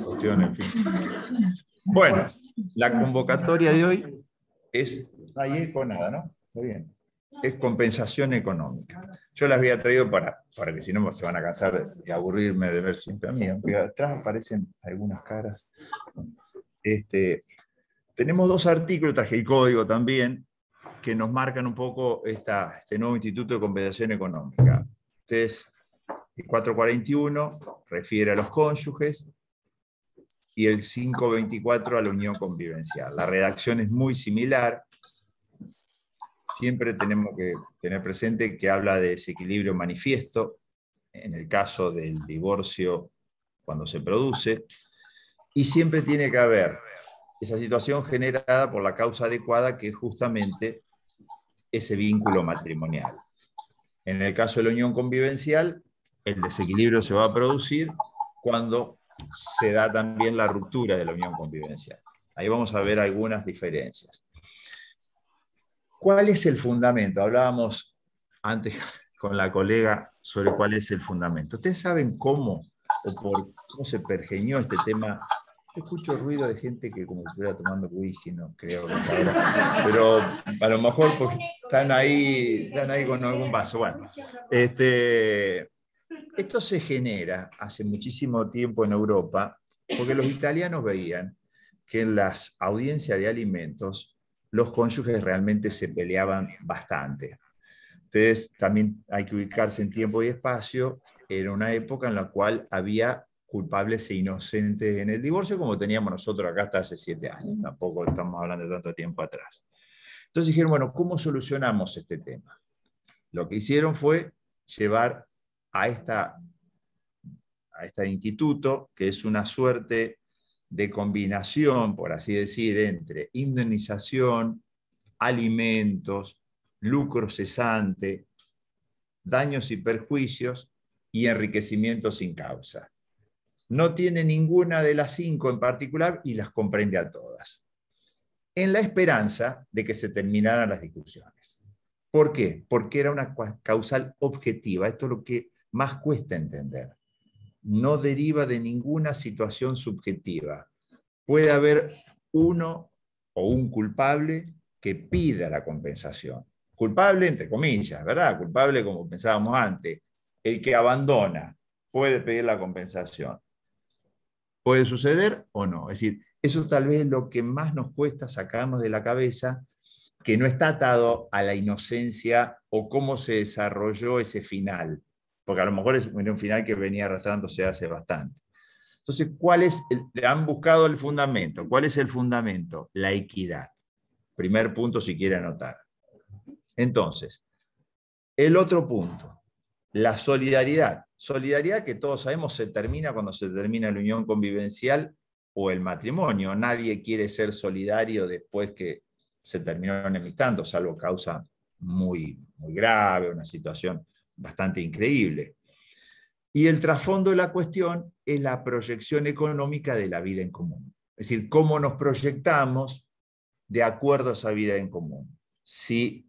cuestiones. En fin. Bueno, la convocatoria de hoy es, ahí con nada, ¿no? Está bien. Es compensación económica. Yo las había traído para, para que si no se van a cansar de aburrirme de ver siempre a mí, aunque atrás aparecen algunas caras. Este, tenemos dos artículos, traje el código también, que nos marcan un poco esta, este nuevo Instituto de Compensación Económica. Ustedes, el 441 refiere a los cónyuges y el 524 a la unión convivencial. La redacción es muy similar. Siempre tenemos que tener presente que habla de desequilibrio manifiesto, en el caso del divorcio cuando se produce, y siempre tiene que haber esa situación generada por la causa adecuada que es justamente ese vínculo matrimonial. En el caso de la unión convivencial, el desequilibrio se va a producir cuando se da también la ruptura de la unión convivencial. Ahí vamos a ver algunas diferencias. ¿Cuál es el fundamento? Hablábamos antes con la colega sobre cuál es el fundamento. ¿Ustedes saben cómo o por cómo se pergeñó este tema? escucho ruido de gente que como estuviera tomando whisky, creo que Pero a lo mejor porque están ahí, están ahí con algún vaso. Bueno, este, esto se genera hace muchísimo tiempo en Europa porque los italianos veían que en las audiencias de alimentos los cónyuges realmente se peleaban bastante. Entonces, también hay que ubicarse en tiempo y espacio. en una época en la cual había culpables e inocentes en el divorcio, como teníamos nosotros acá hasta hace siete años. Tampoco estamos hablando de tanto tiempo atrás. Entonces dijeron, bueno, ¿cómo solucionamos este tema? Lo que hicieron fue llevar a, esta, a este instituto, que es una suerte de combinación, por así decir, entre indemnización, alimentos, lucro cesante, daños y perjuicios y enriquecimiento sin causa. No tiene ninguna de las cinco en particular y las comprende a todas, en la esperanza de que se terminaran las discusiones. ¿Por qué? Porque era una causal objetiva. Esto lo que más cuesta entender. No deriva de ninguna situación subjetiva. Puede haber uno o un culpable que pida la compensación. Culpable entre comillas, ¿verdad? Culpable como pensábamos antes. El que abandona puede pedir la compensación. Puede suceder o no. Es decir, eso tal vez lo que más nos cuesta sacarnos de la cabeza, que no está atado a la inocencia o cómo se desarrolló ese final porque a lo mejor es un final que venía arrastrándose hace bastante. Entonces, ¿cuál es? El, han buscado el fundamento. ¿Cuál es el fundamento? La equidad. Primer punto, si quiere anotar. Entonces, el otro punto, la solidaridad. Solidaridad que todos sabemos se termina cuando se termina la unión convivencial o el matrimonio. Nadie quiere ser solidario después que se terminó enemistando, salvo causa muy, muy grave, una situación bastante increíble. Y el trasfondo de la cuestión es la proyección económica de la vida en común. Es decir, cómo nos proyectamos de acuerdo a esa vida en común. Si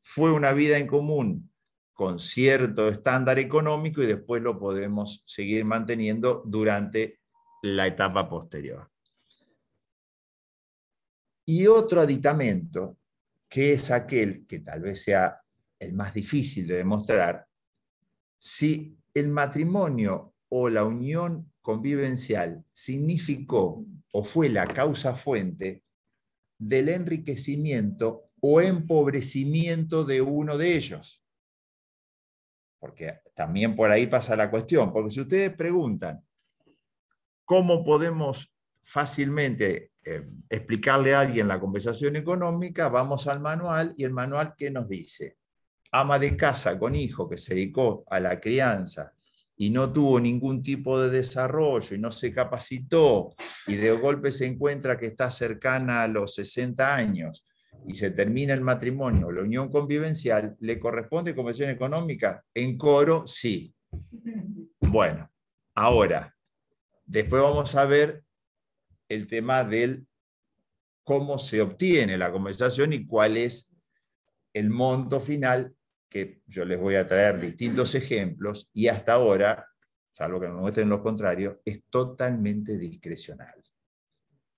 fue una vida en común con cierto estándar económico y después lo podemos seguir manteniendo durante la etapa posterior. Y otro aditamento, que es aquel que tal vez sea el más difícil de demostrar, si el matrimonio o la unión convivencial significó o fue la causa fuente del enriquecimiento o empobrecimiento de uno de ellos. Porque también por ahí pasa la cuestión, porque si ustedes preguntan cómo podemos fácilmente eh, explicarle a alguien la conversación económica, vamos al manual y el manual que nos dice, ama de casa con hijo que se dedicó a la crianza y no tuvo ningún tipo de desarrollo y no se capacitó y de golpe se encuentra que está cercana a los 60 años y se termina el matrimonio, la unión convivencial, ¿le corresponde convención económica? En coro, sí. Bueno, ahora, después vamos a ver el tema del cómo se obtiene la conversación y cuál es el monto final que yo les voy a traer distintos ejemplos y hasta ahora, salvo que nos muestren lo contrario, es totalmente discrecional.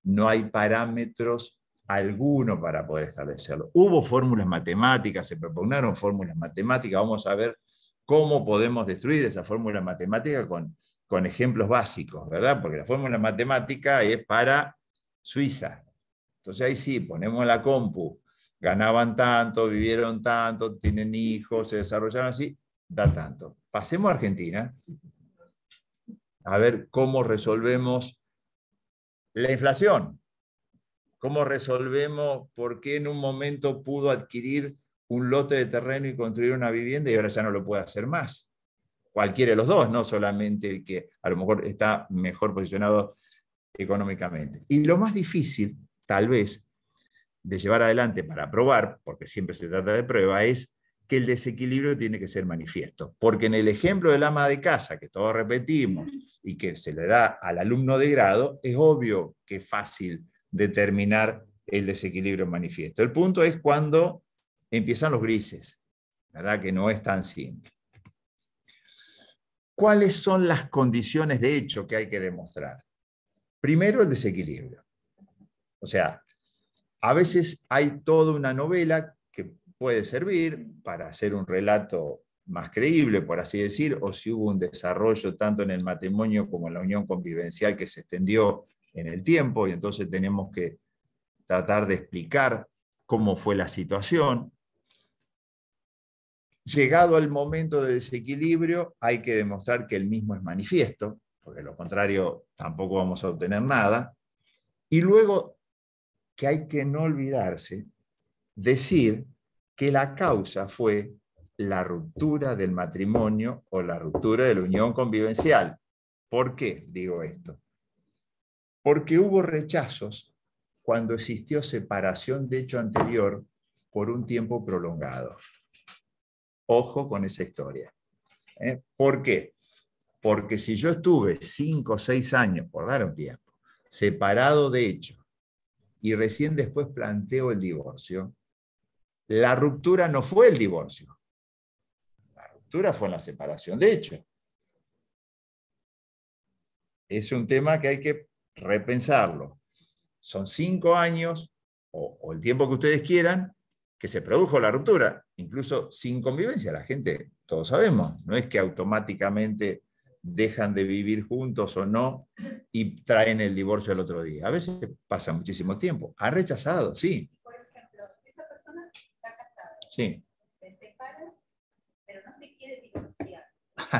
No hay parámetros alguno para poder establecerlo. Hubo fórmulas matemáticas, se propugnaron fórmulas matemáticas, vamos a ver cómo podemos destruir esa fórmula matemática con, con ejemplos básicos, ¿verdad? Porque la fórmula matemática es para Suiza. Entonces ahí sí, ponemos la compu ganaban tanto, vivieron tanto, tienen hijos, se desarrollaron así, da tanto. Pasemos a Argentina a ver cómo resolvemos la inflación, cómo resolvemos por qué en un momento pudo adquirir un lote de terreno y construir una vivienda y ahora ya no lo puede hacer más. Cualquiera de los dos, no solamente el que a lo mejor está mejor posicionado económicamente. Y lo más difícil, tal vez, de llevar adelante para probar, porque siempre se trata de prueba, es que el desequilibrio tiene que ser manifiesto. Porque en el ejemplo del ama de casa, que todos repetimos y que se le da al alumno de grado, es obvio que es fácil determinar el desequilibrio manifiesto. El punto es cuando empiezan los grises, ¿verdad? Que no es tan simple. ¿Cuáles son las condiciones de hecho que hay que demostrar? Primero, el desequilibrio. O sea, a veces hay toda una novela que puede servir para hacer un relato más creíble, por así decir, o si hubo un desarrollo tanto en el matrimonio como en la unión convivencial que se extendió en el tiempo y entonces tenemos que tratar de explicar cómo fue la situación. Llegado al momento de desequilibrio, hay que demostrar que el mismo es manifiesto, porque de lo contrario tampoco vamos a obtener nada. Y luego que hay que no olvidarse decir que la causa fue la ruptura del matrimonio o la ruptura de la unión convivencial. ¿Por qué digo esto? Porque hubo rechazos cuando existió separación de hecho anterior por un tiempo prolongado. Ojo con esa historia. ¿eh? ¿Por qué? Porque si yo estuve cinco o seis años, por dar un tiempo, separado de hecho, y recién después planteo el divorcio, la ruptura no fue el divorcio. La ruptura fue la separación de hecho. Es un tema que hay que repensarlo. Son cinco años o, o el tiempo que ustedes quieran que se produjo la ruptura, incluso sin convivencia. La gente, todos sabemos, no es que automáticamente dejan de vivir juntos o no y traen el divorcio el otro día. A veces pasa muchísimo tiempo. Ha rechazado, sí. Por ejemplo, si esta persona está casada, este, se separa, pero no se quiere divorciar.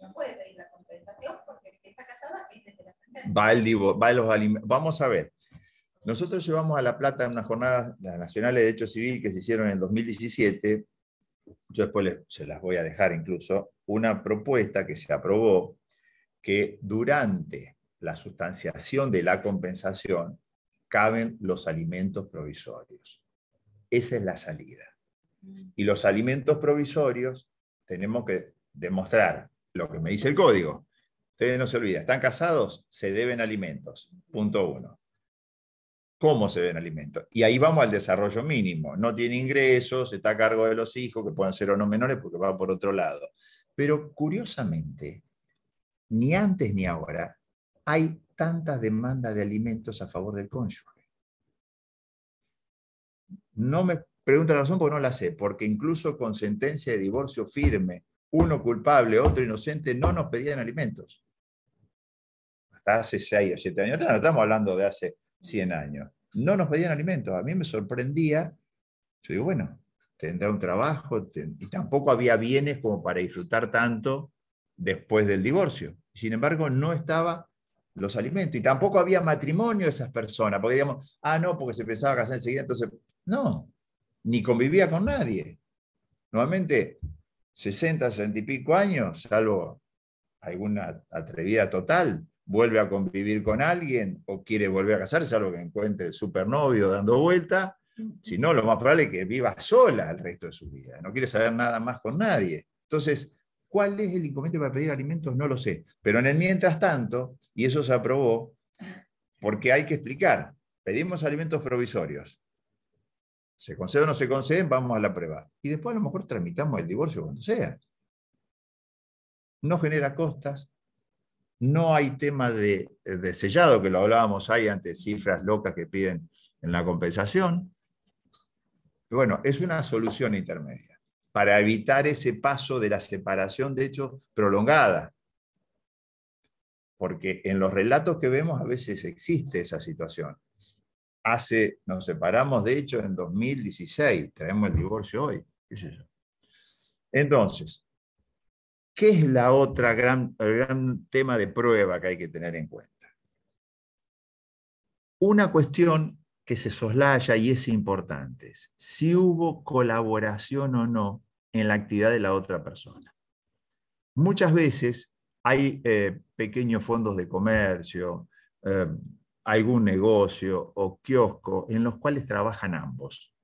no, puede pedir la compensación porque si está casada es desde la sentencia. Va el divorcio, va los alimentos. Vamos a ver. Nosotros llevamos a La Plata en unas jornadas nacionales de derecho civil que se hicieron en 2017. Yo después se las voy a dejar incluso una propuesta que se aprobó que durante la sustanciación de la compensación caben los alimentos provisorios. Esa es la salida. Y los alimentos provisorios tenemos que demostrar lo que me dice el código. Ustedes no se olviden, están casados, se deben alimentos. Punto uno. ¿Cómo se deben alimentos? Y ahí vamos al desarrollo mínimo. No tiene ingresos, está a cargo de los hijos, que pueden ser o no menores, porque va por otro lado. Pero curiosamente, ni antes ni ahora hay tanta demanda de alimentos a favor del cónyuge. No me pregunta la razón porque no la sé, porque incluso con sentencia de divorcio firme, uno culpable, otro inocente, no nos pedían alimentos. Hasta hace 6 o 7 años no estamos hablando de hace 100 años. No nos pedían alimentos. A mí me sorprendía. Yo digo, bueno, tendrá un trabajo, y tampoco había bienes como para disfrutar tanto después del divorcio. Sin embargo, no estaba los alimentos, y tampoco había matrimonio de esas personas, porque digamos, ah, no, porque se pensaba casar enseguida, entonces, no, ni convivía con nadie. Nuevamente, 60, 60 y pico años, salvo alguna atrevida total, vuelve a convivir con alguien o quiere volver a casarse, salvo que encuentre el supernovio dando vuelta, si no, lo más probable es que viva sola el resto de su vida, no quiere saber nada más con nadie. Entonces, ¿cuál es el inconveniente para pedir alimentos? No lo sé. Pero en el mientras tanto, y eso se aprobó, porque hay que explicar, pedimos alimentos provisorios. Se concede o no se conceden, vamos a la prueba. Y después a lo mejor tramitamos el divorcio cuando sea. No genera costas, no hay tema de, de, sellado, que lo hablábamos ahí antes cifras locas que piden en la compensación. Bueno, es una solución intermedia para evitar ese paso de la separación, de hecho, prolongada. Porque en los relatos que vemos a veces existe esa situación. Hace, nos separamos, de hecho, en 2016, traemos el divorcio hoy. Entonces, ¿qué es la otra gran, gran tema de prueba que hay que tener en cuenta? Una cuestión que se soslaya y es importante, si hubo colaboración o no en la actividad de la otra persona. Muchas veces hay eh, pequeños fondos de comercio, eh, algún negocio o kiosco en los cuales trabajan ambos.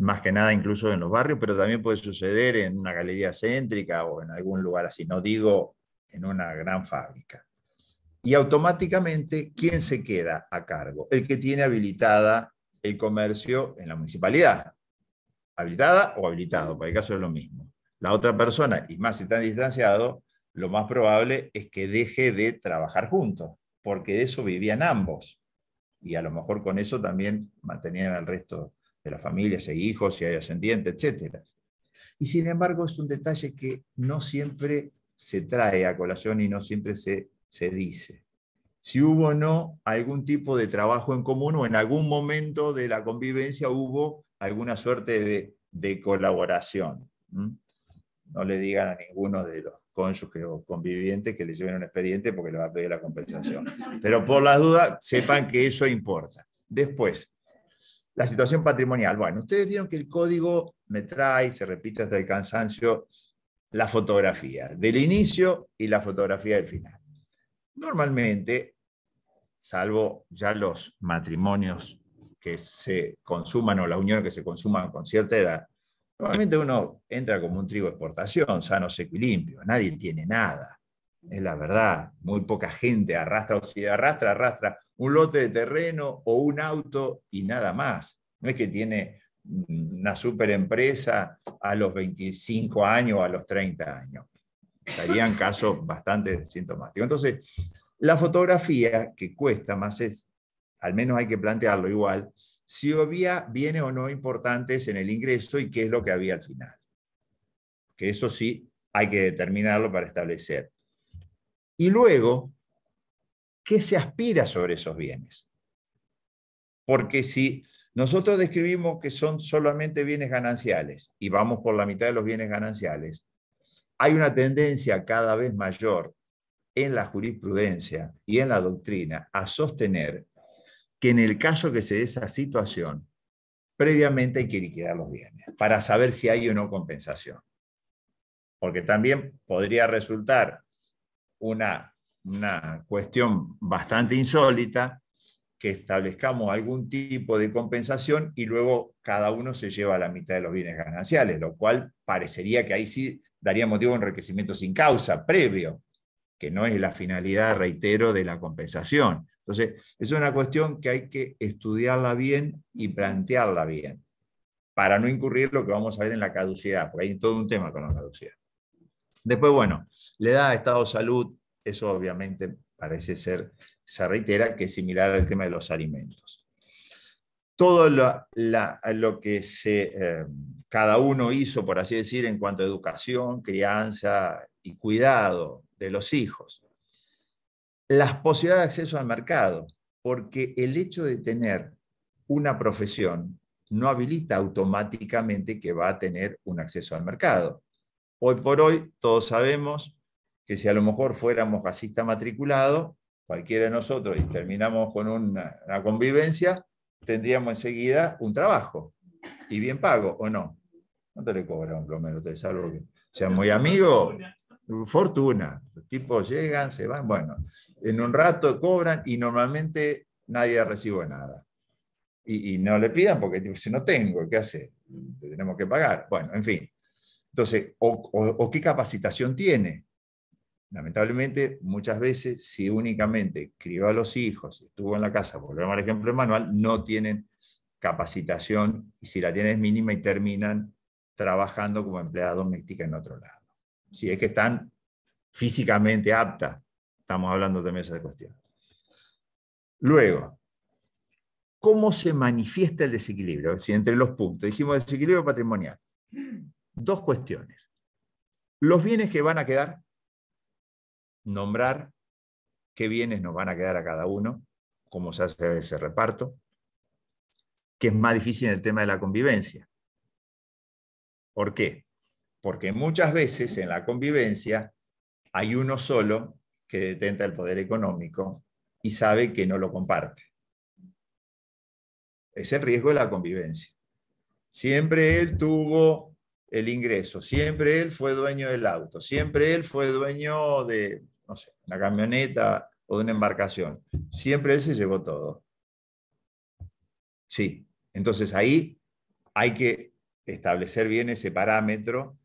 Más que nada incluso en los barrios, pero también puede suceder en una galería céntrica o en algún lugar así, no digo en una gran fábrica y automáticamente, ¿quién se queda a cargo? El que tiene habilitada el comercio en la municipalidad. Habilitada o habilitado, por el caso es lo mismo. La otra persona, y más si están distanciados, lo más probable es que deje de trabajar juntos, porque de eso vivían ambos. Y a lo mejor con eso también mantenían al resto de la familia, si hay hijos, si hay ascendientes, etc. Y sin embargo es un detalle que no siempre se trae a colación y no siempre se se dice. Si hubo o no algún tipo de trabajo en común o en algún momento de la convivencia hubo alguna suerte de, colaboración. No le digan a ninguno de los cónyuges o convivientes que le lleven un expediente porque le va a pedir la compensación. Pero por las dudas, sepan que eso importa. Después, la situación patrimonial. Bueno, ustedes vieron que el código me trae, se repite hasta el cansancio, la fotografía del inicio y la fotografía del final. Normalmente, salvo ya los matrimonios que se consuman o las unión que se consuman con cierta edad, normalmente uno entra como un trigo de exportación, sano, seco nadie tiene nada. Es la verdad, muy poca gente arrastra o si arrastra, arrastra un lote de terreno o un auto y nada más. No es que tiene una superempresa a los 25 años o a los 30 años estarían casos bastante sintomáticos. Entonces, la fotografía que cuesta más es, al menos hay que plantearlo igual, si había bienes o no importantes en el ingreso y qué es lo que había al final. Que eso sí hay que determinarlo para establecer. Y luego, ¿qué se aspira sobre esos bienes? Porque si nosotros describimos que son solamente bienes gananciales y vamos por la mitad de los bienes gananciales, hay una tendencia cada vez mayor en la jurisprudencia y en la doctrina a sostener que en el caso que se dé esa situación, previamente hay que liquidar los bienes para saber si hay o no compensación. Porque también podría resultar una, una cuestión bastante insólita que establezcamos algún tipo de compensación y luego cada uno se lleva la mitad de los bienes gananciales, lo cual parecería que ahí sí daría motivo a enriquecimiento sin causa, previo, que no es la finalidad, reitero, de la compensación. Entonces, es una cuestión que hay que estudiarla bien y plantearla bien, para no incurrir lo que vamos a ver en la caducidad, porque hay todo un tema con la caducidad. Después, bueno, le da estado de salud, eso obviamente parece ser, se reitera que es similar al tema de los alimentos todo lo, que eh, cada uno hizo, por así decir, en cuanto a educación, crianza y cuidado de los hijos. Las posibilidades de acceso al mercado, porque el hecho de tener una profesión no habilita automáticamente que va a tener un acceso al mercado. Hoy por hoy todos sabemos que si a lo mejor fuéramos gasista matriculado, cualquiera de nosotros, y terminamos con una convivencia, tendríamos enseguida un trabajo y bien pago, ¿o no? ¿Cuánto le cobra un plomero? Te salvo que sea muy amigo, fortuna. Los tipos llegan, se van, bueno, en un rato cobran y normalmente nadie recibe nada. Y, no le pidan porque si no tengo, ¿qué hace? tenemos que pagar. Bueno, en fin. Entonces, o qué capacitación tiene, Lamentablemente, muchas veces, si únicamente crió a los hijos, estuvo en la casa, volvemos al ejemplo el manual, no tienen capacitación y si la tienen es mínima y terminan trabajando como empleada doméstica en otro lado. Si es que están físicamente aptas, estamos hablando también de esa cuestión. Luego, ¿cómo se manifiesta el desequilibrio? Si entre los puntos, dijimos desequilibrio patrimonial. Dos cuestiones. Los bienes que van a quedar nombrar qué bienes nos van a quedar a cada uno, cómo se hace ese reparto, que es más difícil en el tema de la convivencia. ¿Por qué? Porque muchas veces en la convivencia hay uno solo que detenta el poder económico y sabe que no lo comparte. Es el riesgo de la convivencia. Siempre él tuvo el ingreso, siempre él fue dueño del auto, siempre él fue dueño de no sé, una camioneta o de una embarcación. Siempre ese se llevó todo. Sí, entonces ahí hay que establecer bien ese parámetro.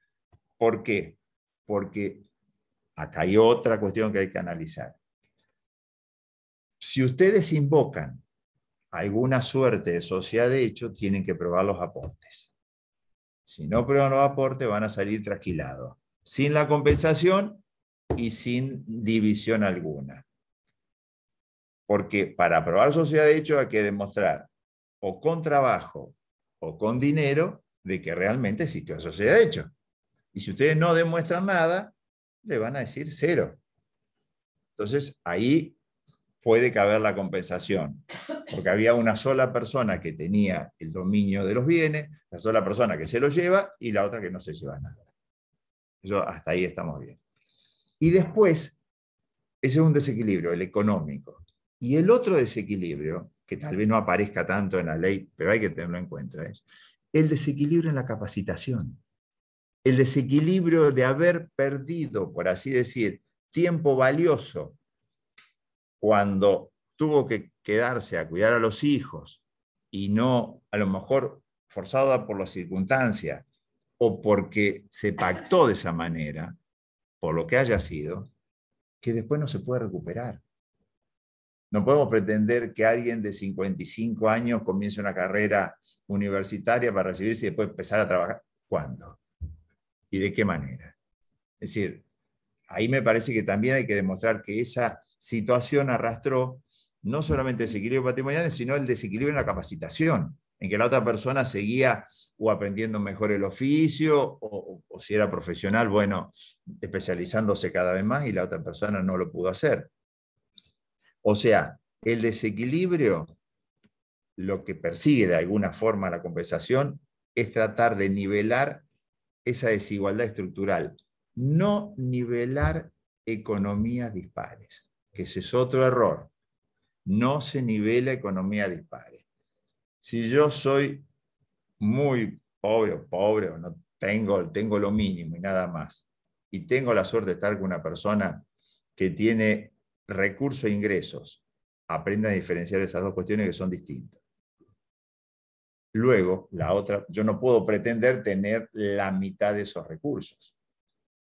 ¿Por qué? Porque acá hay otra cuestión que hay que analizar. Si ustedes invocan alguna suerte de sociedad de hecho, tienen que probar los aportes. Si no prueban los aportes, van a salir trasquilados. Sin la compensación, y sin división alguna. Porque para probar sociedad de hecho hay que demostrar o con trabajo o con dinero de que realmente existe una sociedad de hecho. Y si ustedes no demuestran nada, le van a decir cero. Entonces ahí puede caber la compensación, porque había una sola persona que tenía el dominio de los bienes, la sola persona que se lo lleva y la otra que no se lleva nada. hasta ahí estamos bien. Y después, ese es un desequilibrio, el económico. Y el otro desequilibrio, que tal vez no aparezca tanto en la ley, pero hay que tenerlo en cuenta, es el desequilibrio en la capacitación. El desequilibrio de haber perdido, por así decir, tiempo valioso cuando tuvo que quedarse a cuidar a los hijos y no, a lo mejor, forzada por la circunstancia o porque se pactó de esa manera, lo que haya sido, que después no se puede recuperar. No podemos pretender que alguien de 55 años comience una carrera universitaria para recibirse y después empezar a trabajar. ¿Cuándo? ¿Y de qué manera? Es decir, ahí me parece que también hay que demostrar que esa situación arrastró no solamente el desequilibrio patrimonial, sino el desequilibrio en la capacitación en que la otra persona seguía o aprendiendo mejor el oficio, o, si era profesional, bueno, especializándose cada vez más y la otra persona no lo pudo hacer. O sea, el desequilibrio, lo que persigue de alguna forma la compensación, es tratar de nivelar esa desigualdad estructural, no nivelar economías dispares, que ese es otro error. No se nivela economía dispares si yo soy muy pobre o pobre o no tengo, tengo lo mínimo y nada más, y tengo la suerte de estar con una persona que tiene recursos e ingresos, aprenda a diferenciar esas dos cuestiones que son distintas. Luego, la otra, yo no puedo pretender tener la mitad de esos recursos.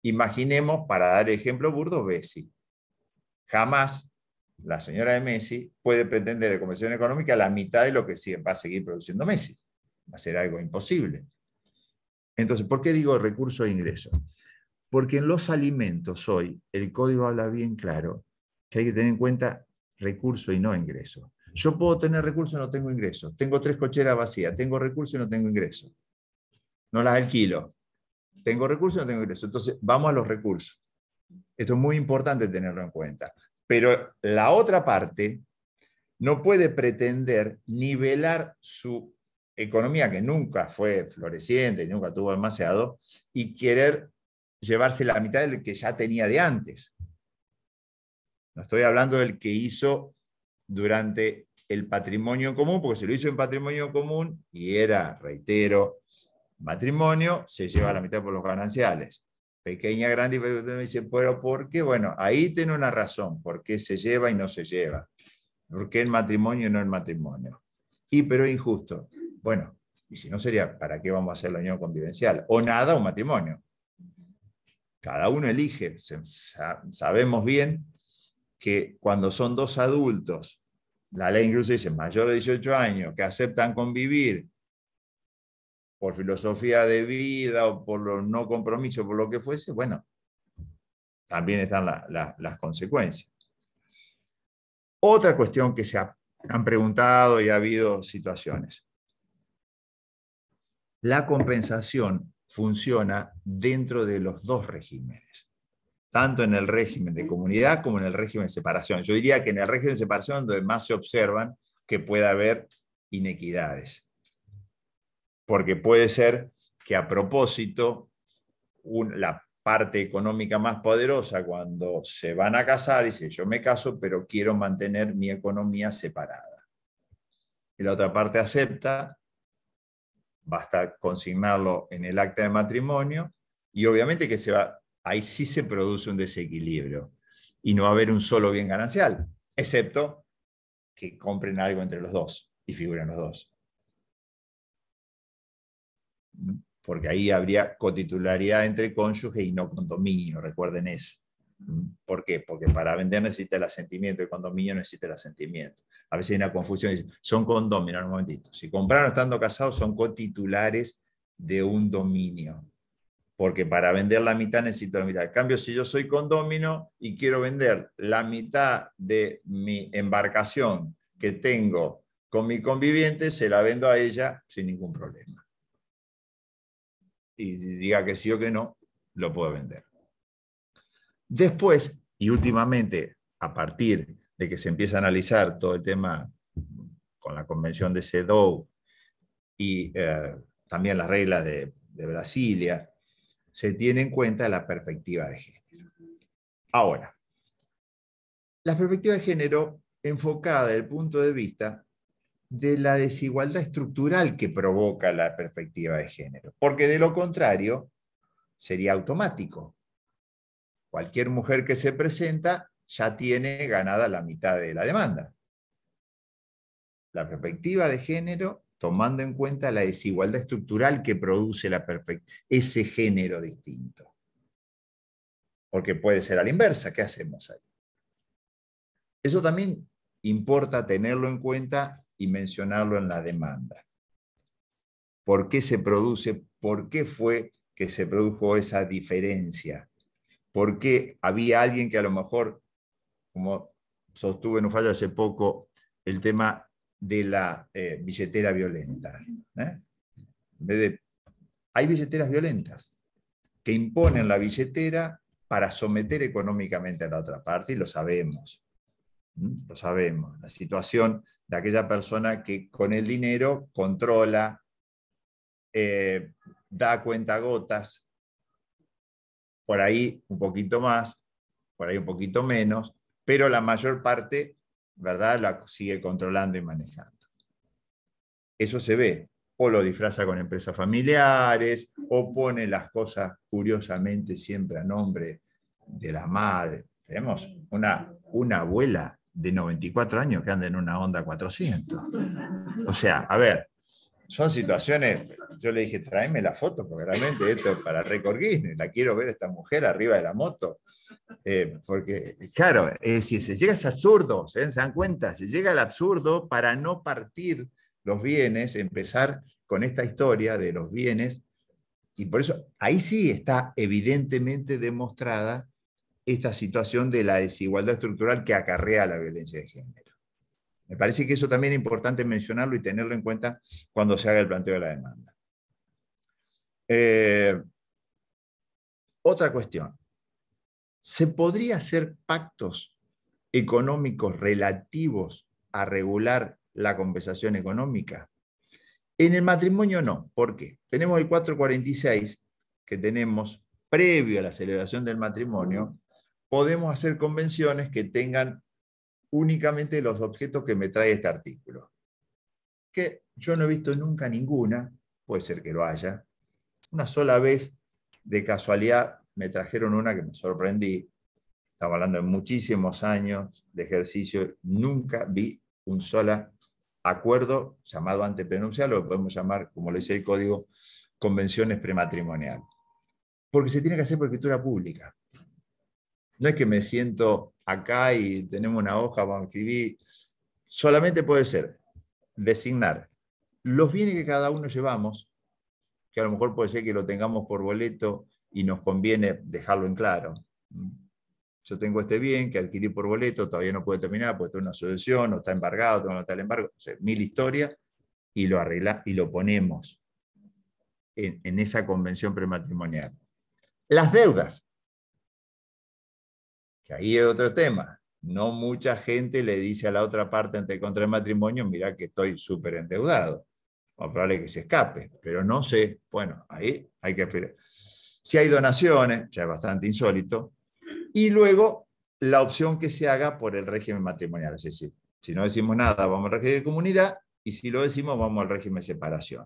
Imaginemos, para dar ejemplo burdo, Bessi. Jamás la señora de Messi puede pretender de Comisión Económica la mitad de lo que va a seguir produciendo Messi. Va a ser algo imposible. Entonces, ¿por qué digo recurso e ingreso? Porque en los alimentos hoy el código habla bien claro que hay que tener en cuenta recurso y no ingreso. Yo puedo tener recursos y no tengo ingresos. Tengo tres cocheras vacías, tengo recursos y no tengo ingresos. No las alquilo. Tengo recursos y no tengo ingreso. Entonces, vamos a los recursos. Esto es muy importante tenerlo en cuenta. Pero la otra parte no puede pretender nivelar su economía, que nunca fue floreciente y nunca tuvo demasiado, y querer llevarse la mitad del que ya tenía de antes. No estoy hablando del que hizo durante el patrimonio común, porque se lo hizo en patrimonio común y era, reitero, matrimonio, se lleva la mitad por los gananciales pequeña, grande, y me dicen, pero ¿por qué? Bueno, ahí tiene una razón, ¿por qué se lleva y no se lleva? ¿Por qué el matrimonio y no el matrimonio? Y pero injusto. Bueno, y si no sería, ¿para qué vamos a hacer la unión convivencial? O nada, un matrimonio. Cada uno elige. Sabemos bien que cuando son dos adultos, la ley incluso dice mayor de 18 años, que aceptan convivir por filosofía de vida o por los no compromiso, por lo que fuese, bueno, también están las consecuencias. Otra cuestión que se han preguntado y ha habido situaciones. La compensación funciona dentro de los dos regímenes, tanto en el régimen de comunidad como en el régimen de separación. Yo diría que en el régimen de separación donde más se observan que pueda haber inequidades porque puede ser que a propósito la parte económica más poderosa cuando se van a casar dice yo me caso pero quiero mantener mi economía separada. Y la otra parte acepta, basta consignarlo en el acta de matrimonio y obviamente que se va, ahí sí se produce un desequilibrio y no va a haber un solo bien ganancial, excepto que compren algo entre los dos y figuren los dos porque ahí habría cotitularidad entre cónyuge y no condominio, recuerden eso. ¿Mm? ¿Por qué? Porque para vender necesita el asentimiento, el condominio necesita el asentimiento. A veces hay una confusión, son condominios un momentito. Si compraron estando casados, son cotitulares de un dominio. Porque para vender la mitad necesito la mitad. En cambio, si yo soy condomino y quiero vender la mitad de mi embarcación que tengo con mi conviviente, se la vendo a ella sin ningún problema y diga que sí o que no, lo puedo vender. Después, y últimamente, a partir de que se empieza a analizar todo el tema con la convención de CEDAW y eh, también las reglas de, de Brasilia, se tiene en cuenta la perspectiva de género. Ahora, la perspectiva de género enfocada desde el punto de vista de la desigualdad estructural que provoca la perspectiva de género. Porque de lo contrario, sería automático. Cualquier mujer que se presenta ya tiene ganada la mitad de la demanda. La perspectiva de género, tomando en cuenta la desigualdad estructural que produce ese género distinto. Porque puede ser a la inversa, ¿qué hacemos ahí? Eso también importa tenerlo en cuenta y mencionarlo en la demanda. ¿Por qué se produce? ¿Por qué fue que se produjo esa diferencia? ¿Por qué había alguien que a lo mejor, como sostuve en un hace poco, el tema de la eh, billetera violenta? ¿eh? hay billeteras violentas que imponen la billetera para someter económicamente a la otra parte, y lo sabemos. Lo sabemos, la situación de aquella persona que con el dinero controla, eh, da cuenta gotas, por ahí un poquito más, por ahí un poquito menos, pero la mayor parte, ¿verdad?, la sigue controlando y manejando. Eso se ve, o lo disfraza con empresas familiares, o pone las cosas curiosamente siempre a nombre de la madre. Tenemos una, una abuela de 94 años que anda en una Honda 400. O sea, a ver, son situaciones, yo le dije, tráeme la foto, porque realmente esto es para Record la quiero ver esta mujer arriba de la moto. Eh, porque, claro, eh, si se llega a absurdo, ¿se dan cuenta? Se llega al absurdo para no partir los bienes, empezar con esta historia de los bienes, y por eso ahí sí está evidentemente demostrada esta situación de la desigualdad estructural que acarrea la violencia de género. Me parece que eso también es importante mencionarlo y tenerlo en cuenta cuando se haga el planteo de la demanda. Eh, otra cuestión. ¿Se podría hacer pactos económicos relativos a regular la compensación económica? En el matrimonio no. ¿Por qué? Tenemos el 446 que tenemos previo a la celebración del matrimonio, podemos hacer convenciones que tengan únicamente los objetos que me trae este artículo. Que yo no he visto nunca ninguna, puede ser que lo haya. Una sola vez, de casualidad, me trajeron una que me sorprendí. Estaba hablando de muchísimos años de ejercicio, nunca vi un solo acuerdo llamado anteprenupcial, o lo podemos llamar, como lo dice el código, convenciones prematrimoniales, Porque se tiene que hacer por escritura pública. No es que me siento acá y tenemos una hoja para escribir. Solamente puede ser designar los bienes que cada uno llevamos, que a lo mejor puede ser que lo tengamos por boleto y nos conviene dejarlo en claro. Yo tengo este bien que adquirí por boleto, todavía no puedo terminar pues tengo una sucesión, o está embargado, tengo no está embargo, mil historias, y lo arregla y lo ponemos en esa convención prematrimonial. Las deudas, que ahí es otro tema. No mucha gente le dice a la otra parte ante contra el matrimonio, mira que estoy súper endeudado. O probable que se escape, pero no sé. Bueno, ahí hay que esperar. Si hay donaciones, ya es bastante insólito. Y luego la opción que se haga por el régimen matrimonial. Es decir, si no decimos nada, vamos al régimen de comunidad y si lo decimos, vamos al régimen de separación.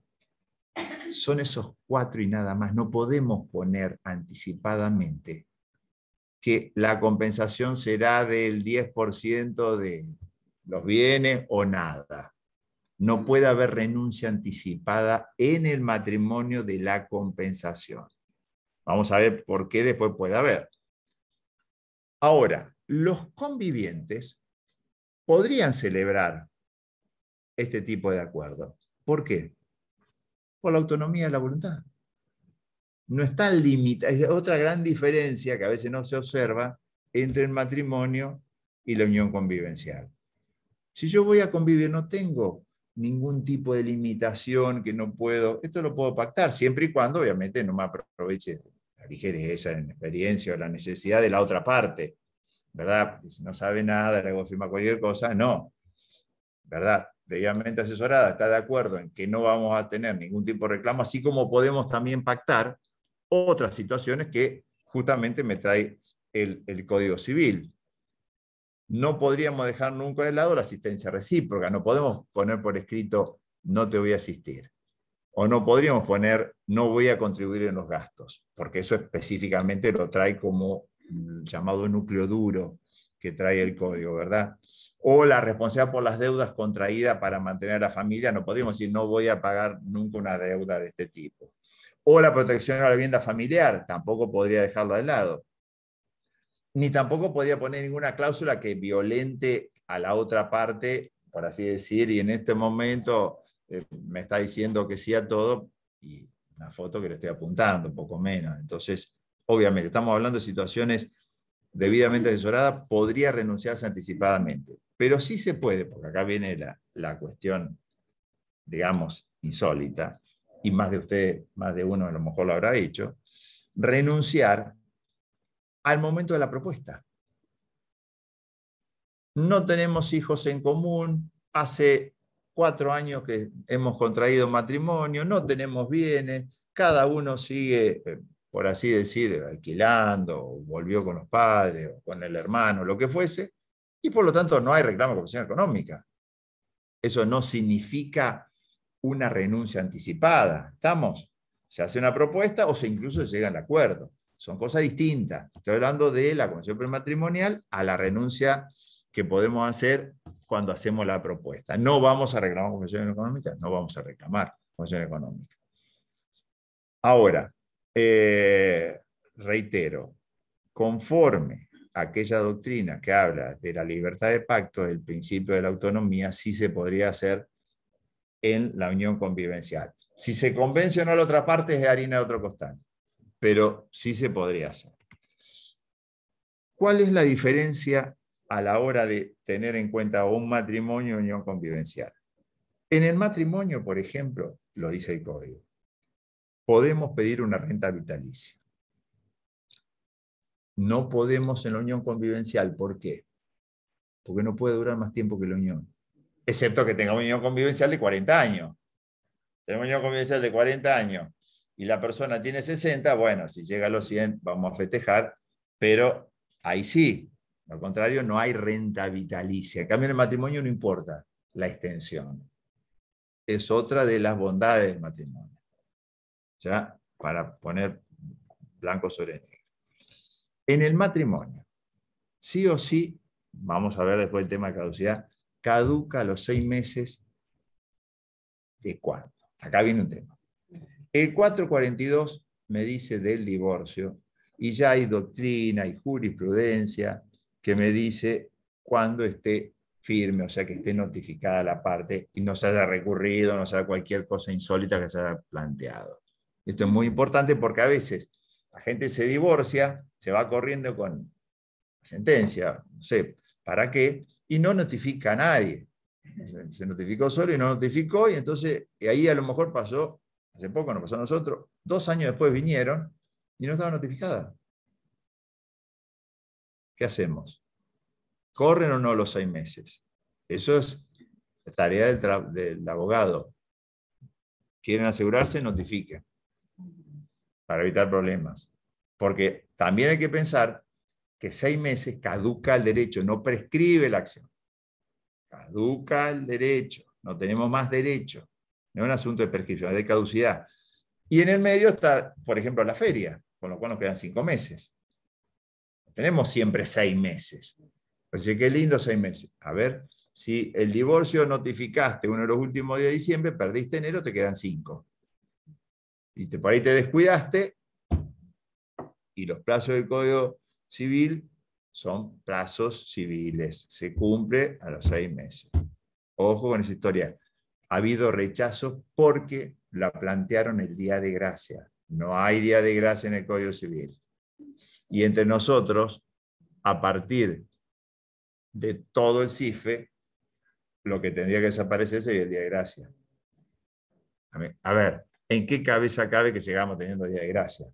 Son esos cuatro y nada más. No podemos poner anticipadamente que la compensación será del 10% de los bienes o nada. No puede haber renuncia anticipada en el matrimonio de la compensación. Vamos a ver por qué después puede haber. Ahora, los convivientes podrían celebrar este tipo de acuerdo. ¿Por qué? Por la autonomía de la voluntad no está limitada Es otra gran diferencia que a veces no se observa entre el matrimonio y la unión convivencial. Si yo voy a convivir, no tengo ningún tipo de limitación que no puedo, esto lo puedo pactar, siempre y cuando obviamente no me aproveche la ligereza, la experiencia o la necesidad de la otra parte, ¿verdad? Si no sabe nada, luego firma cualquier cosa, no, ¿verdad? Debidamente asesorada, está de acuerdo en que no vamos a tener ningún tipo de reclamo, así como podemos también pactar otras situaciones que justamente me trae el, Código Civil. No podríamos dejar nunca de lado la asistencia recíproca, no podemos poner por escrito no te voy a asistir. O no podríamos poner no voy a contribuir en los gastos, porque eso específicamente lo trae como mm, llamado núcleo duro que trae el código, ¿verdad? O la responsabilidad por las deudas contraídas para mantener a la familia, no podríamos decir no voy a pagar nunca una deuda de este tipo o la protección a la vivienda familiar, tampoco podría dejarlo de lado. Ni tampoco podría poner ninguna cláusula que violente a la otra parte, por así decir, y en este momento eh, me está diciendo que sí a todo y una foto que le estoy apuntando, un poco menos. Entonces, obviamente, estamos hablando de situaciones debidamente asesoradas, podría renunciarse anticipadamente, pero sí se puede, porque acá viene la cuestión, digamos, insólita y más de ustedes, más de uno a lo mejor lo habrá dicho, renunciar al momento de la propuesta. No tenemos hijos en común, hace cuatro años que hemos contraído matrimonio, no tenemos bienes, cada uno sigue, eh, por así decir, alquilando, volvió con los padres, o con el hermano, lo que fuese, y por lo tanto no hay reclamo de comisión económica. Eso no significa una renuncia anticipada. ¿Estamos? Se hace una propuesta o se incluso llega al acuerdo. Son cosas distintas. Estoy hablando de la convención prematrimonial a la renuncia que podemos hacer cuando hacemos la propuesta. No vamos a reclamar concesión económica no vamos a reclamar concesión económica Ahora, eh, reitero, conforme a aquella doctrina que habla de la libertad de pacto, del principio de la autonomía, sí se podría hacer en la unión convivencial. Si se convencionó la otra parte es de harina de otro costal, pero sí se podría hacer. ¿Cuál es la diferencia a la hora de tener en cuenta un matrimonio o unión convivencial? En el matrimonio, por ejemplo, lo dice el código, podemos pedir una renta vitalicia. No podemos en la unión convivencial. ¿Por qué? Porque no puede durar más tiempo que la unión excepto que tenga un unión convivencial de 40 años. Tenemos unión convivencial de 40 años y la persona tiene 60, bueno, si llega a los 100 vamos a festejar, pero ahí sí, al contrario, no hay renta vitalicia. En cambio, en el matrimonio no importa la extensión. Es otra de las bondades del matrimonio. ¿Ya? Para poner blanco sobre negro. En el matrimonio, sí o sí, vamos a ver después el tema de caducidad, caduca a los seis meses de cuándo. Acá viene un tema. El 442 me dice del divorcio y ya hay doctrina y jurisprudencia que me dice cuando esté firme, o sea, que esté notificada la parte y no se haya recurrido, no sea cualquier cosa insólita que se haya planteado. Esto es muy importante porque a veces la gente se divorcia, se va corriendo con la sentencia, no sé, para qué, y no notifica a nadie. Se notificó solo y no notificó, y entonces ahí a lo mejor pasó, hace poco nos pasó a nosotros, dos años después vinieron y no estaba notificada. ¿Qué hacemos? ¿Corren o no los seis meses? Eso es la tarea del, del abogado. Quieren asegurarse, notifiquen para evitar problemas. Porque también hay que pensar que seis meses caduca el derecho, no prescribe la acción. Caduca el derecho, no tenemos más derecho. No es un asunto de prescripción, es de caducidad. Y en el medio está, por ejemplo, la feria, con lo cual nos quedan cinco meses. No tenemos siempre seis meses. Así que lindo seis meses. A ver, si el divorcio notificaste uno de los últimos días de diciembre, perdiste enero, te quedan cinco. Y te, por ahí te descuidaste y los plazos del código civil son plazos civiles, se cumple a los seis meses. Ojo con esa historia. Ha habido rechazo porque la plantearon el día de gracia. No hay día de gracia en el Código Civil. Y entre nosotros, a partir de todo el CIFE, lo que tendría que desaparecer sería el día de gracia. A ver, ¿en qué cabeza cabe que sigamos teniendo día de gracia?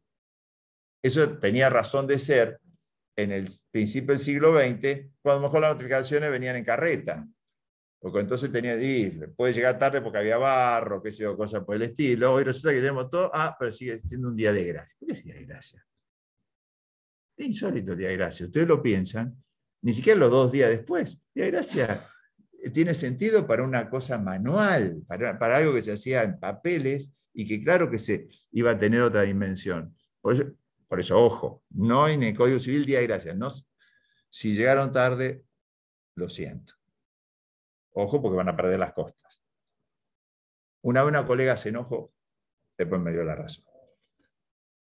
Eso tenía razón de ser en el principio del siglo XX, cuando mejor las notificaciones venían en carreta. Porque entonces tenía, que ir, puede llegar tarde porque había barro, qué sé yo, cosas por el estilo. Hoy resulta que tenemos todo, ah, pero sigue siendo un día de gracia. ¿Por qué es día de gracia? Es insólito el día de gracia. Ustedes lo piensan, ni siquiera los dos días después. Día de gracia tiene sentido para una cosa manual, para, para algo que se hacía en papeles y que claro que se iba a tener otra dimensión. Por por eso, ojo, no en el Código Civil día y gracias. si llegaron tarde, lo siento. Ojo porque van a perder las costas. Una vez una colega se enojó, después me dio la razón.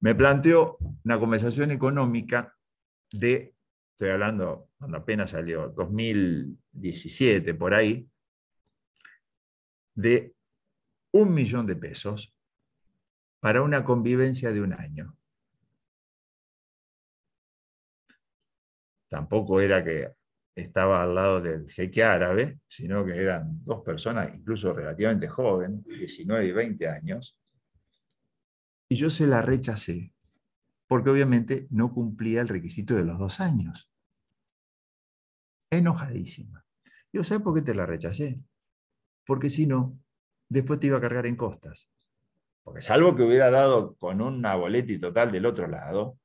Me planteó una conversación económica de, estoy hablando cuando apenas salió, 2017, por ahí, de un millón de pesos para una convivencia de un año. tampoco era que estaba al lado del jeque árabe, sino que eran dos personas, incluso relativamente joven, 19 y 20 años, y yo se la rechacé, porque obviamente no cumplía el requisito de los dos años. Enojadísima. Yo, ¿sabes por qué te la rechacé? Porque si no, después te iba a cargar en costas. Porque salvo que hubiera dado con una boleta total del otro lado,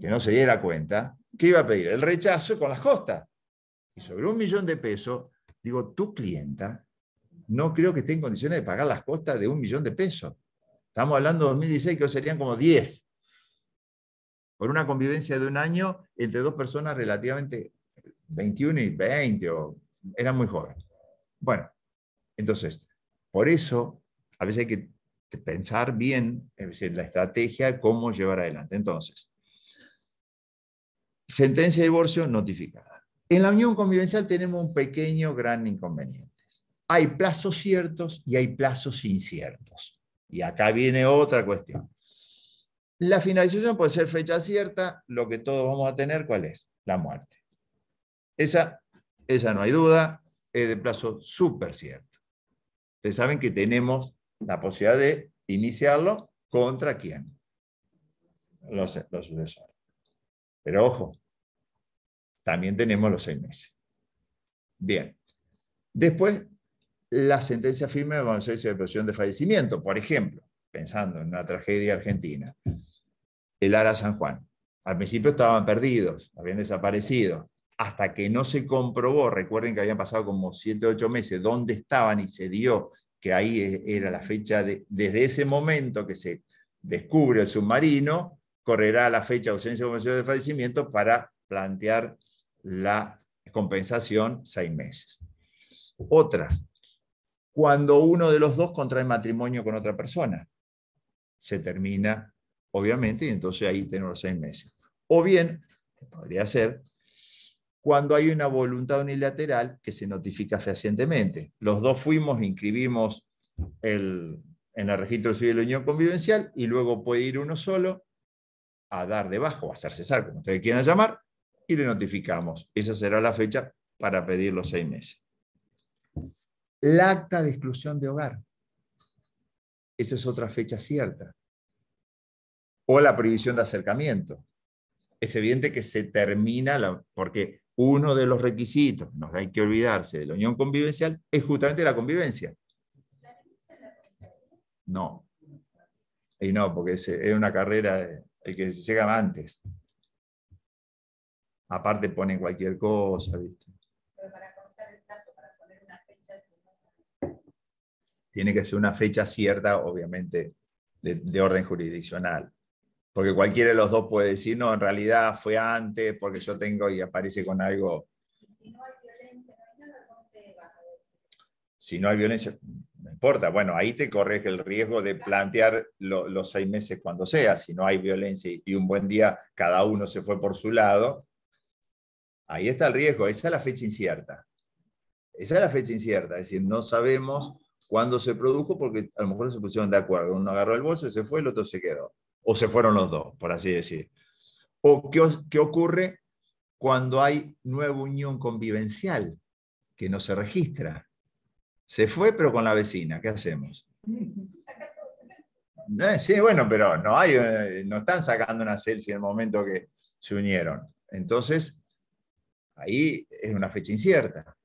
que no se diera cuenta, ¿qué iba a pedir? El rechazo con las costas. Y sobre un millón de pesos, digo, tu clienta no creo que esté en condiciones de pagar las costas de un millón de pesos. Estamos hablando de 2016, que serían como 10. Por una convivencia de un año entre dos personas relativamente 21 y 20, o eran muy jóvenes. Bueno, entonces, por eso a veces hay que pensar bien, es decir, la estrategia, cómo llevar adelante. Entonces, sentencia de divorcio notificada. En la unión convivencial tenemos un pequeño gran inconveniente. Hay plazos ciertos y hay plazos inciertos. Y acá viene otra cuestión. La finalización puede ser fecha cierta, lo que todos vamos a tener, ¿cuál es? La muerte. Esa, esa no hay duda, es de plazo súper cierto. Ustedes saben que tenemos la posibilidad de iniciarlo contra quién? Los, los sucesores. Pero ojo, también tenemos los seis meses. Bien. Después, la sentencia firme de ausencia de presión de fallecimiento, por ejemplo, pensando en una tragedia argentina, el Ara San Juan. Al principio estaban perdidos, habían desaparecido, hasta que no se comprobó, recuerden que habían pasado como siete o ocho meses, dónde estaban y se dio que ahí era la fecha, de, desde ese momento que se descubre el submarino, correrá la fecha de ausencia de de fallecimiento para plantear la compensación seis meses. Otras, cuando uno de los dos contrae matrimonio con otra persona, se termina, obviamente, y entonces ahí tenemos seis meses. O bien, podría ser, cuando hay una voluntad unilateral que se notifica fehacientemente. Los dos fuimos, inscribimos el, en el registro civil de la unión convivencial y luego puede ir uno solo a dar de bajo, a hacer cesar, como ustedes quieran llamar, y le notificamos. Esa será la fecha para pedir los seis meses. La acta de exclusión de hogar. Esa es otra fecha cierta. O la prohibición de acercamiento. Es evidente que se termina, porque uno de los requisitos, nos hay que olvidarse de la unión convivencial, es justamente la convivencia. No. Y no, porque es, una carrera, el que llega antes aparte pone cualquier cosa, ¿viste? Pero para Tiene que ser una fecha cierta, obviamente, de, orden jurisdiccional. Porque cualquiera de los dos puede decir, no, en realidad fue antes, porque yo tengo y aparece con algo. Si no hay violencia, no importa. Bueno, ahí te corres el riesgo de plantear los seis meses cuando sea. Si no hay violencia y un buen día cada uno se fue por su lado, Ahí está el riesgo, esa es la fecha incierta. Esa es la fecha incierta, es decir, no sabemos cuándo se produjo porque a lo mejor se pusieron de acuerdo. Uno agarró el bolso y se fue, el otro se quedó. O se fueron los dos, por así decir. ¿O qué, ocurre cuando hay nueva unión convivencial que no se registra? Se fue, pero con la vecina, ¿qué hacemos? Eh, sí, bueno, pero no, hay, eh, no están sacando una selfie en el momento que se unieron. Entonces, ahí es una fecha incierta.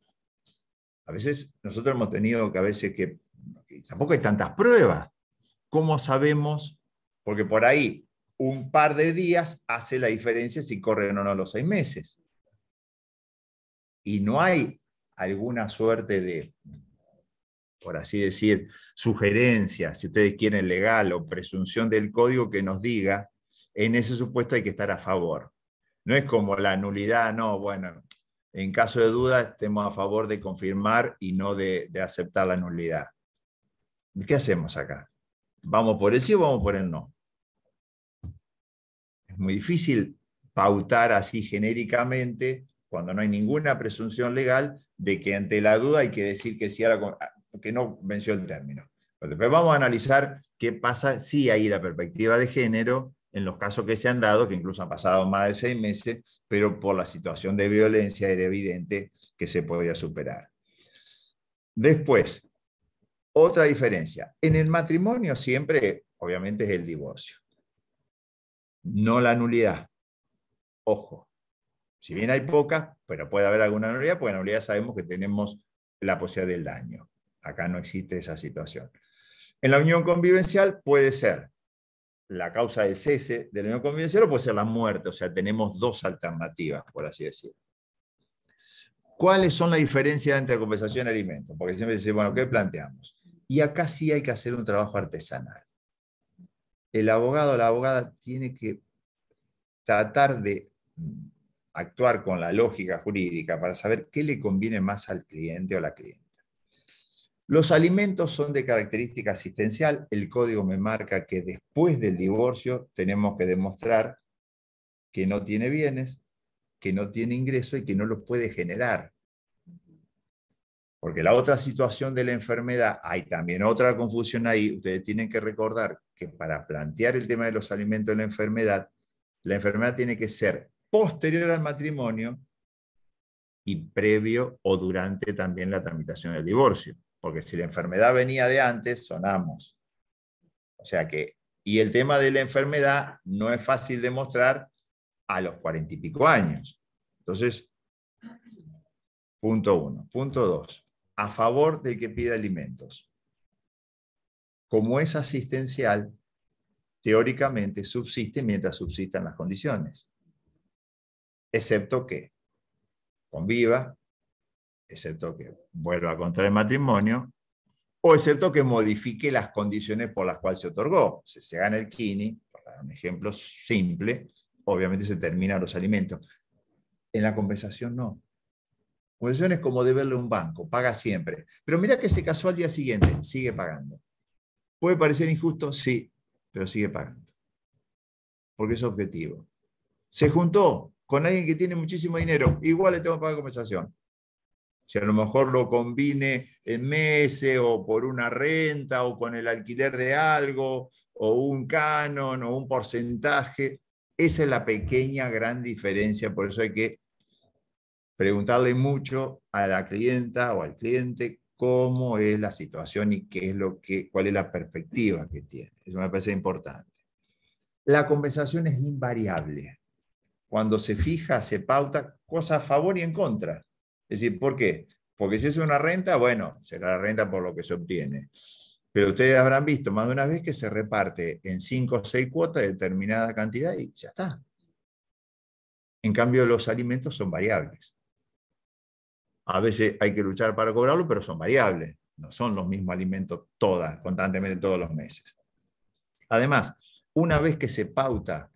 A veces nosotros hemos tenido que a veces que tampoco hay tantas pruebas. ¿Cómo sabemos? Porque por ahí un par de días hace la diferencia si corren o no los seis meses. Y no hay alguna suerte de, por así decir, sugerencia, si ustedes quieren, legal o presunción del código que nos diga, en ese supuesto hay que estar a favor. No es como la nulidad, no, bueno, en caso de duda estemos a favor de confirmar y no de, aceptar la nulidad. ¿Qué hacemos acá? ¿Vamos por el sí o vamos por el no? Es muy difícil pautar así genéricamente, cuando no hay ninguna presunción legal, de que ante la duda hay que decir que sí a ah, que no venció el término. Pero después vamos a analizar qué pasa si hay la perspectiva de género en los casos que se han dado, que incluso han pasado más de seis meses, pero por la situación de violencia era evidente que se podía superar. Después, otra diferencia. En el matrimonio siempre, obviamente, es el divorcio, no la nulidad. Ojo, si bien hay poca, pero puede haber alguna nulidad, porque en nulidad sabemos que tenemos la posibilidad del daño. Acá no existe esa situación. En la unión convivencial puede ser la causa de cese de la unión convivencial o puede ser la muerte. O sea, tenemos dos alternativas, por así decirlo. ¿Cuáles son las diferencias entre compensación y alimentos? Porque siempre se dice, bueno, ¿qué planteamos? Y acá sí hay que hacer un trabajo artesanal. El abogado o la abogada tiene que tratar de mm, actuar con la lógica jurídica para saber qué le conviene más al cliente o la cliente. Los alimentos son de característica asistencial. El código me marca que después del divorcio tenemos que demostrar que no tiene bienes, que no tiene ingreso y que no los puede generar. Porque la otra situación de la enfermedad, hay también otra confusión ahí. Ustedes tienen que recordar que para plantear el tema de los alimentos en la enfermedad, la enfermedad tiene que ser posterior al matrimonio y previo o durante también la tramitación del divorcio porque si la enfermedad venía de antes, sonamos. O sea que, y el tema de la enfermedad no es fácil de mostrar a los cuarenta y pico años. Entonces, punto uno. Punto dos, a favor del que pide alimentos. Como es asistencial, teóricamente subsiste mientras subsistan las condiciones, excepto que conviva, excepto que vuelva contra el matrimonio, o excepto que modifique las condiciones por las cuales se otorgó. Si se gana el Kini, por dar un ejemplo simple, obviamente se terminan los alimentos. En la compensación no. Compensación es como deberle a un banco, paga siempre. Pero mira que se casó al día siguiente, sigue pagando. ¿Puede parecer injusto? Sí, pero sigue pagando. Porque es objetivo. Se juntó con alguien que tiene muchísimo dinero, igual le tengo que pagar compensación si a lo mejor lo combine en meses o por una renta o con el alquiler de algo o un canon o un porcentaje. Esa es la pequeña, gran diferencia. Por eso hay que preguntarle mucho a la clienta o al cliente cómo es la situación y qué es lo que, cuál es la perspectiva que tiene. Eso me parece importante. La conversación es invariable. Cuando se fija, se pauta cosas a favor y en contra. Es decir, ¿por qué? Porque si es una renta, bueno, será la renta por lo que se obtiene. Pero ustedes habrán visto más de una vez que se reparte en cinco o seis cuotas determinada cantidad y ya está. En cambio, los alimentos son variables. A veces hay que luchar para cobrarlo, pero son variables. No son los mismos alimentos todas, constantemente todos los meses. Además, una vez que se pauta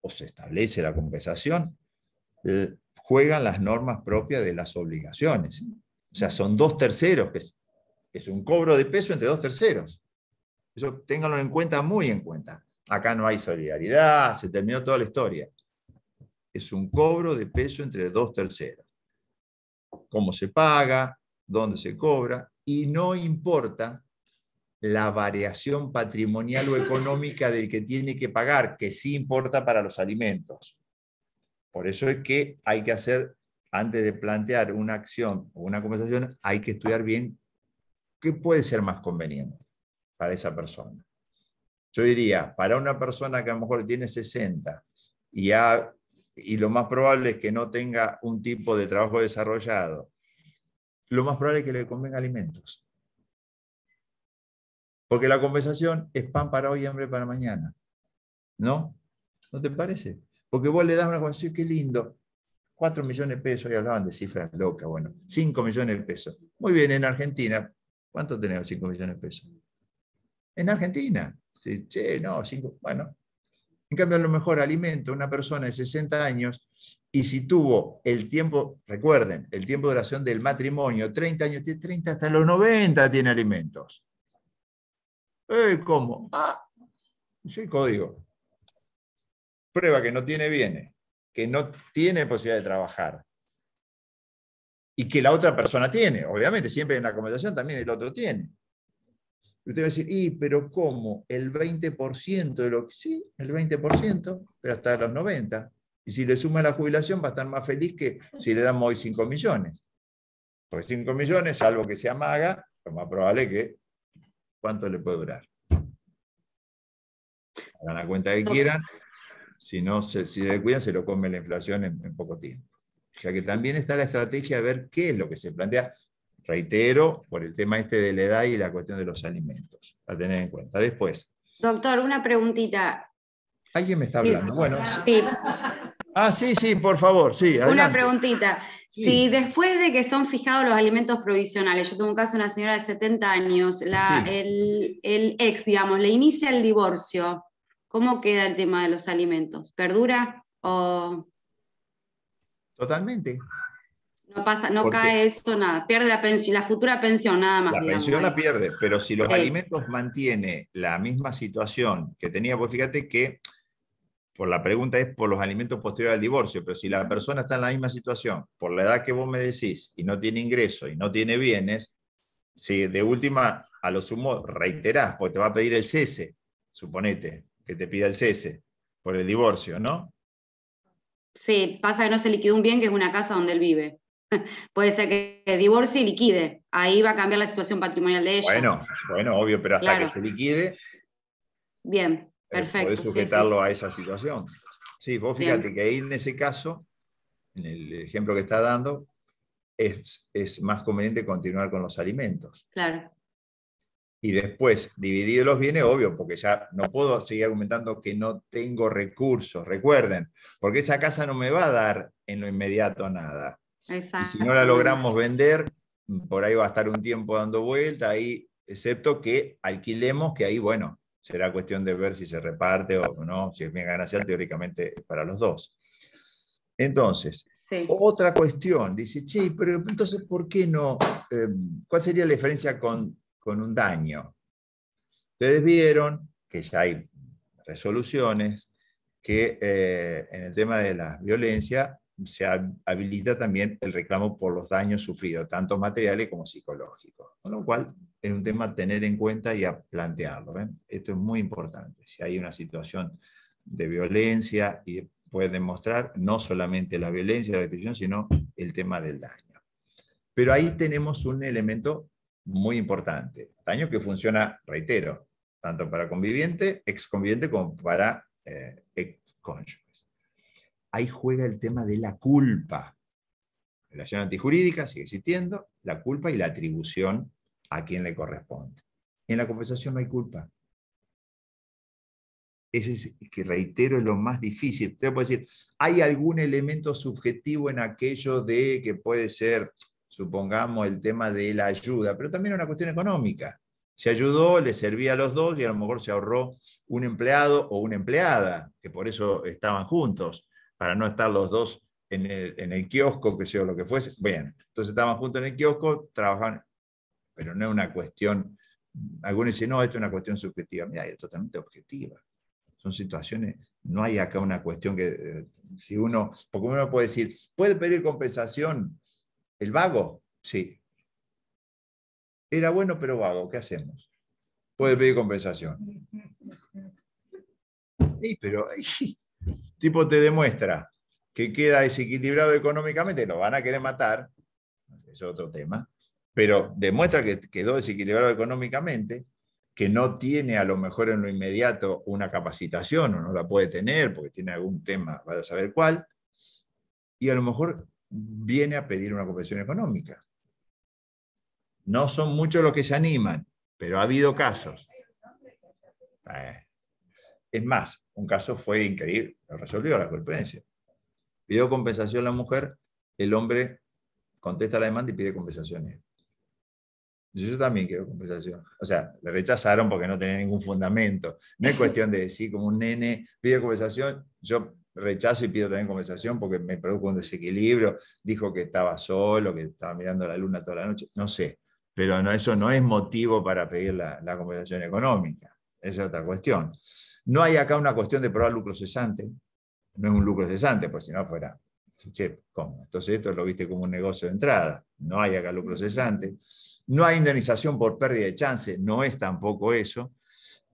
o se establece la compensación, juegan las normas propias de las obligaciones. O sea, son dos terceros, es, un cobro de peso entre dos terceros. Eso ténganlo en cuenta, muy en cuenta. Acá no hay solidaridad, se terminó toda la historia. Es un cobro de peso entre dos terceros. Cómo se paga, dónde se cobra, y no importa la variación patrimonial o económica del que tiene que pagar, que sí importa para los alimentos. Por eso es que hay que hacer, antes de plantear una acción o una conversación, hay que estudiar bien qué puede ser más conveniente para esa persona. Yo diría, para una persona que a lo mejor tiene 60 y, y lo más probable es que no tenga un tipo de trabajo desarrollado, lo más probable es que le convenga alimentos. Porque la conversación es pan para hoy y hambre para mañana. ¿No? ¿No te parece? Porque vos le das una cosa, qué lindo, 4 millones de pesos, y hablaban de cifras locas, bueno, 5 millones de pesos. Muy bien, en Argentina, ¿cuánto tenemos 5 millones de pesos? En Argentina, sí, che, no, 5, bueno. En cambio, a lo mejor alimento una persona de 60 años y si tuvo el tiempo, recuerden, el tiempo de duración del matrimonio, 30 años, 30 hasta los 90 tiene alimentos. Eh, ¿Cómo? Ah, sí, código prueba que no tiene bienes, que no tiene posibilidad de trabajar y que la otra persona tiene. Obviamente, siempre en la conversación también el otro tiene. Y usted va a decir, ¿y pero cómo? El 20% de lo que... Sí, el 20%, pero hasta los 90. Y si le suma la jubilación va a estar más feliz que si le damos hoy 5 millones. Porque 5 millones, salvo que se amaga, lo más probable que... ¿Cuánto le puede durar? Hagan la cuenta que quieran, si no se, si se se lo come la inflación en, poco tiempo. O sea que también está la estrategia de ver qué es lo que se plantea, reitero, por el tema este de la edad y la cuestión de los alimentos, a tener en cuenta. Después. Doctor, una preguntita. Alguien me está hablando. Bueno. Ah, sí, sí, por favor, sí. Una preguntita. Si después de que son fijados los alimentos provisionales, yo tengo un caso de una señora de 70 años, el, el ex, digamos, le inicia el divorcio, ¿Cómo queda el tema de los alimentos? ¿Perdura o...? Totalmente. No pasa, no cae esto, nada. Pierde la, pensión, la futura pensión, nada más. La pensión la pierde, pero si los alimentos mantiene la misma situación que tenía, pues fíjate que por la pregunta es por los alimentos posteriores al divorcio, pero si la persona está en la misma situación, por la edad que vos me decís, y no tiene ingreso y no tiene bienes, si de última a lo sumo reiterás, porque te va a pedir el cese, suponete, que te pida el cese por el divorcio, ¿no? Sí, pasa que no se liquidó un bien que es una casa donde él vive. Puede ser que divorcie y liquide. Ahí va a cambiar la situación patrimonial de ella. Bueno, bueno, obvio, pero hasta que se liquide. Bien, eh, perfecto. Puedes sujetarlo a esa situación. Sí, vos fíjate que ahí en ese caso, en el ejemplo que está dando, es, es, más conveniente continuar con los alimentos. Claro y después los bienes, obvio, porque ya no puedo seguir argumentando que no tengo recursos, recuerden, porque esa casa no me va a dar en lo inmediato nada. si no la logramos vender, por ahí va a estar un tiempo dando vuelta, ahí, excepto que alquilemos, que ahí, bueno, será cuestión de ver si se reparte o no, si es bien ganancial teóricamente para los dos. Entonces, Otra cuestión, dice, sí, pero entonces, ¿por qué no? Eh, ¿Cuál sería la diferencia con con un daño. Ustedes vieron que ya hay resoluciones que eh, en el tema de la violencia se habilita también el reclamo por los daños sufridos, tanto materiales como psicológicos. Con lo cual es un tema a tener en cuenta y a plantearlo. ¿eh? Esto es muy importante. Si hay una situación de violencia y puede demostrar no solamente la violencia, la detención, sino el tema del daño. Pero ahí tenemos un elemento muy importante. Daño que funciona, reitero, tanto para conviviente, ex-conviviente, como para ex eh, excónyuges. Ahí juega el tema de la culpa. Relación antijurídica sigue existiendo, la culpa y la atribución a quien le corresponde. En la compensación no hay culpa. Ese es, que reitero, es lo más difícil. Usted puede decir, hay algún elemento subjetivo en aquello de que puede ser supongamos, el tema de la ayuda, pero también una cuestión económica. Se ayudó, le servía a los dos y a lo mejor se ahorró un empleado o una empleada, que por eso estaban juntos, para no estar los dos en el, kiosco, que sea lo que fuese. Bueno, entonces estaban juntos en el kiosco, trabajaban, pero no es una cuestión, algunos dicen, no, esto es una cuestión subjetiva. Mira, es totalmente objetiva. Son situaciones, no hay acá una cuestión que, eh, si uno, porque uno puede decir, puede pedir compensación el vago, sí. Era bueno pero vago, ¿qué hacemos? Puede pedir compensación. pero tipo te demuestra que queda desequilibrado económicamente, lo van a querer matar, es otro tema, pero demuestra que quedó desequilibrado económicamente, que no tiene a lo mejor en lo inmediato una capacitación o no la puede tener porque tiene algún tema, vaya a saber cuál, y a lo mejor viene a pedir una compensación económica. No son muchos los que se animan, pero ha habido casos. Eh, es más, un caso fue increíble, lo resolvió la jurisprudencia. Pidió compensación la mujer, el hombre contesta la demanda y pide compensaciones. Yo también quiero compensación. O sea, le rechazaron porque no tenía ningún fundamento. No es cuestión de decir como un nene pide compensación, yo rechazo y pido también conversación porque me produjo un desequilibrio, dijo que estaba solo, que estaba mirando la luna toda la noche, no sé, pero eso no es motivo para pedir la, compensación conversación económica, esa es otra cuestión. No hay acá una cuestión de probar lucro cesante, no es un lucro cesante, pues si no fuera, che, Entonces esto lo viste como un negocio de entrada, no hay acá lucro cesante, no hay indemnización por pérdida de chance, no es tampoco eso,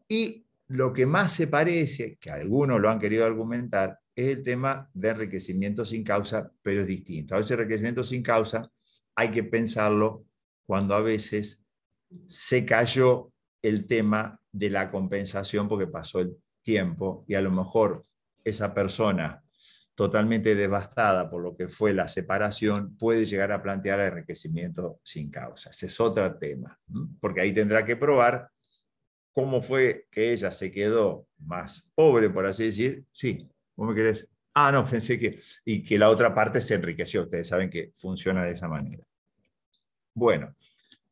y lo que más se parece, que algunos lo han querido argumentar, es el tema de enriquecimiento sin causa, pero es distinto. A veces enriquecimiento sin causa hay que pensarlo cuando a veces se cayó el tema de la compensación porque pasó el tiempo y a lo mejor esa persona totalmente devastada por lo que fue la separación puede llegar a plantear enriquecimiento sin causa. Ese es otro tema, porque ahí tendrá que probar cómo fue que ella se quedó más pobre, por así decir, sí, ¿Cómo me querés, ah, no, pensé que, y que la otra parte se enriqueció. Ustedes saben que funciona de esa manera. Bueno,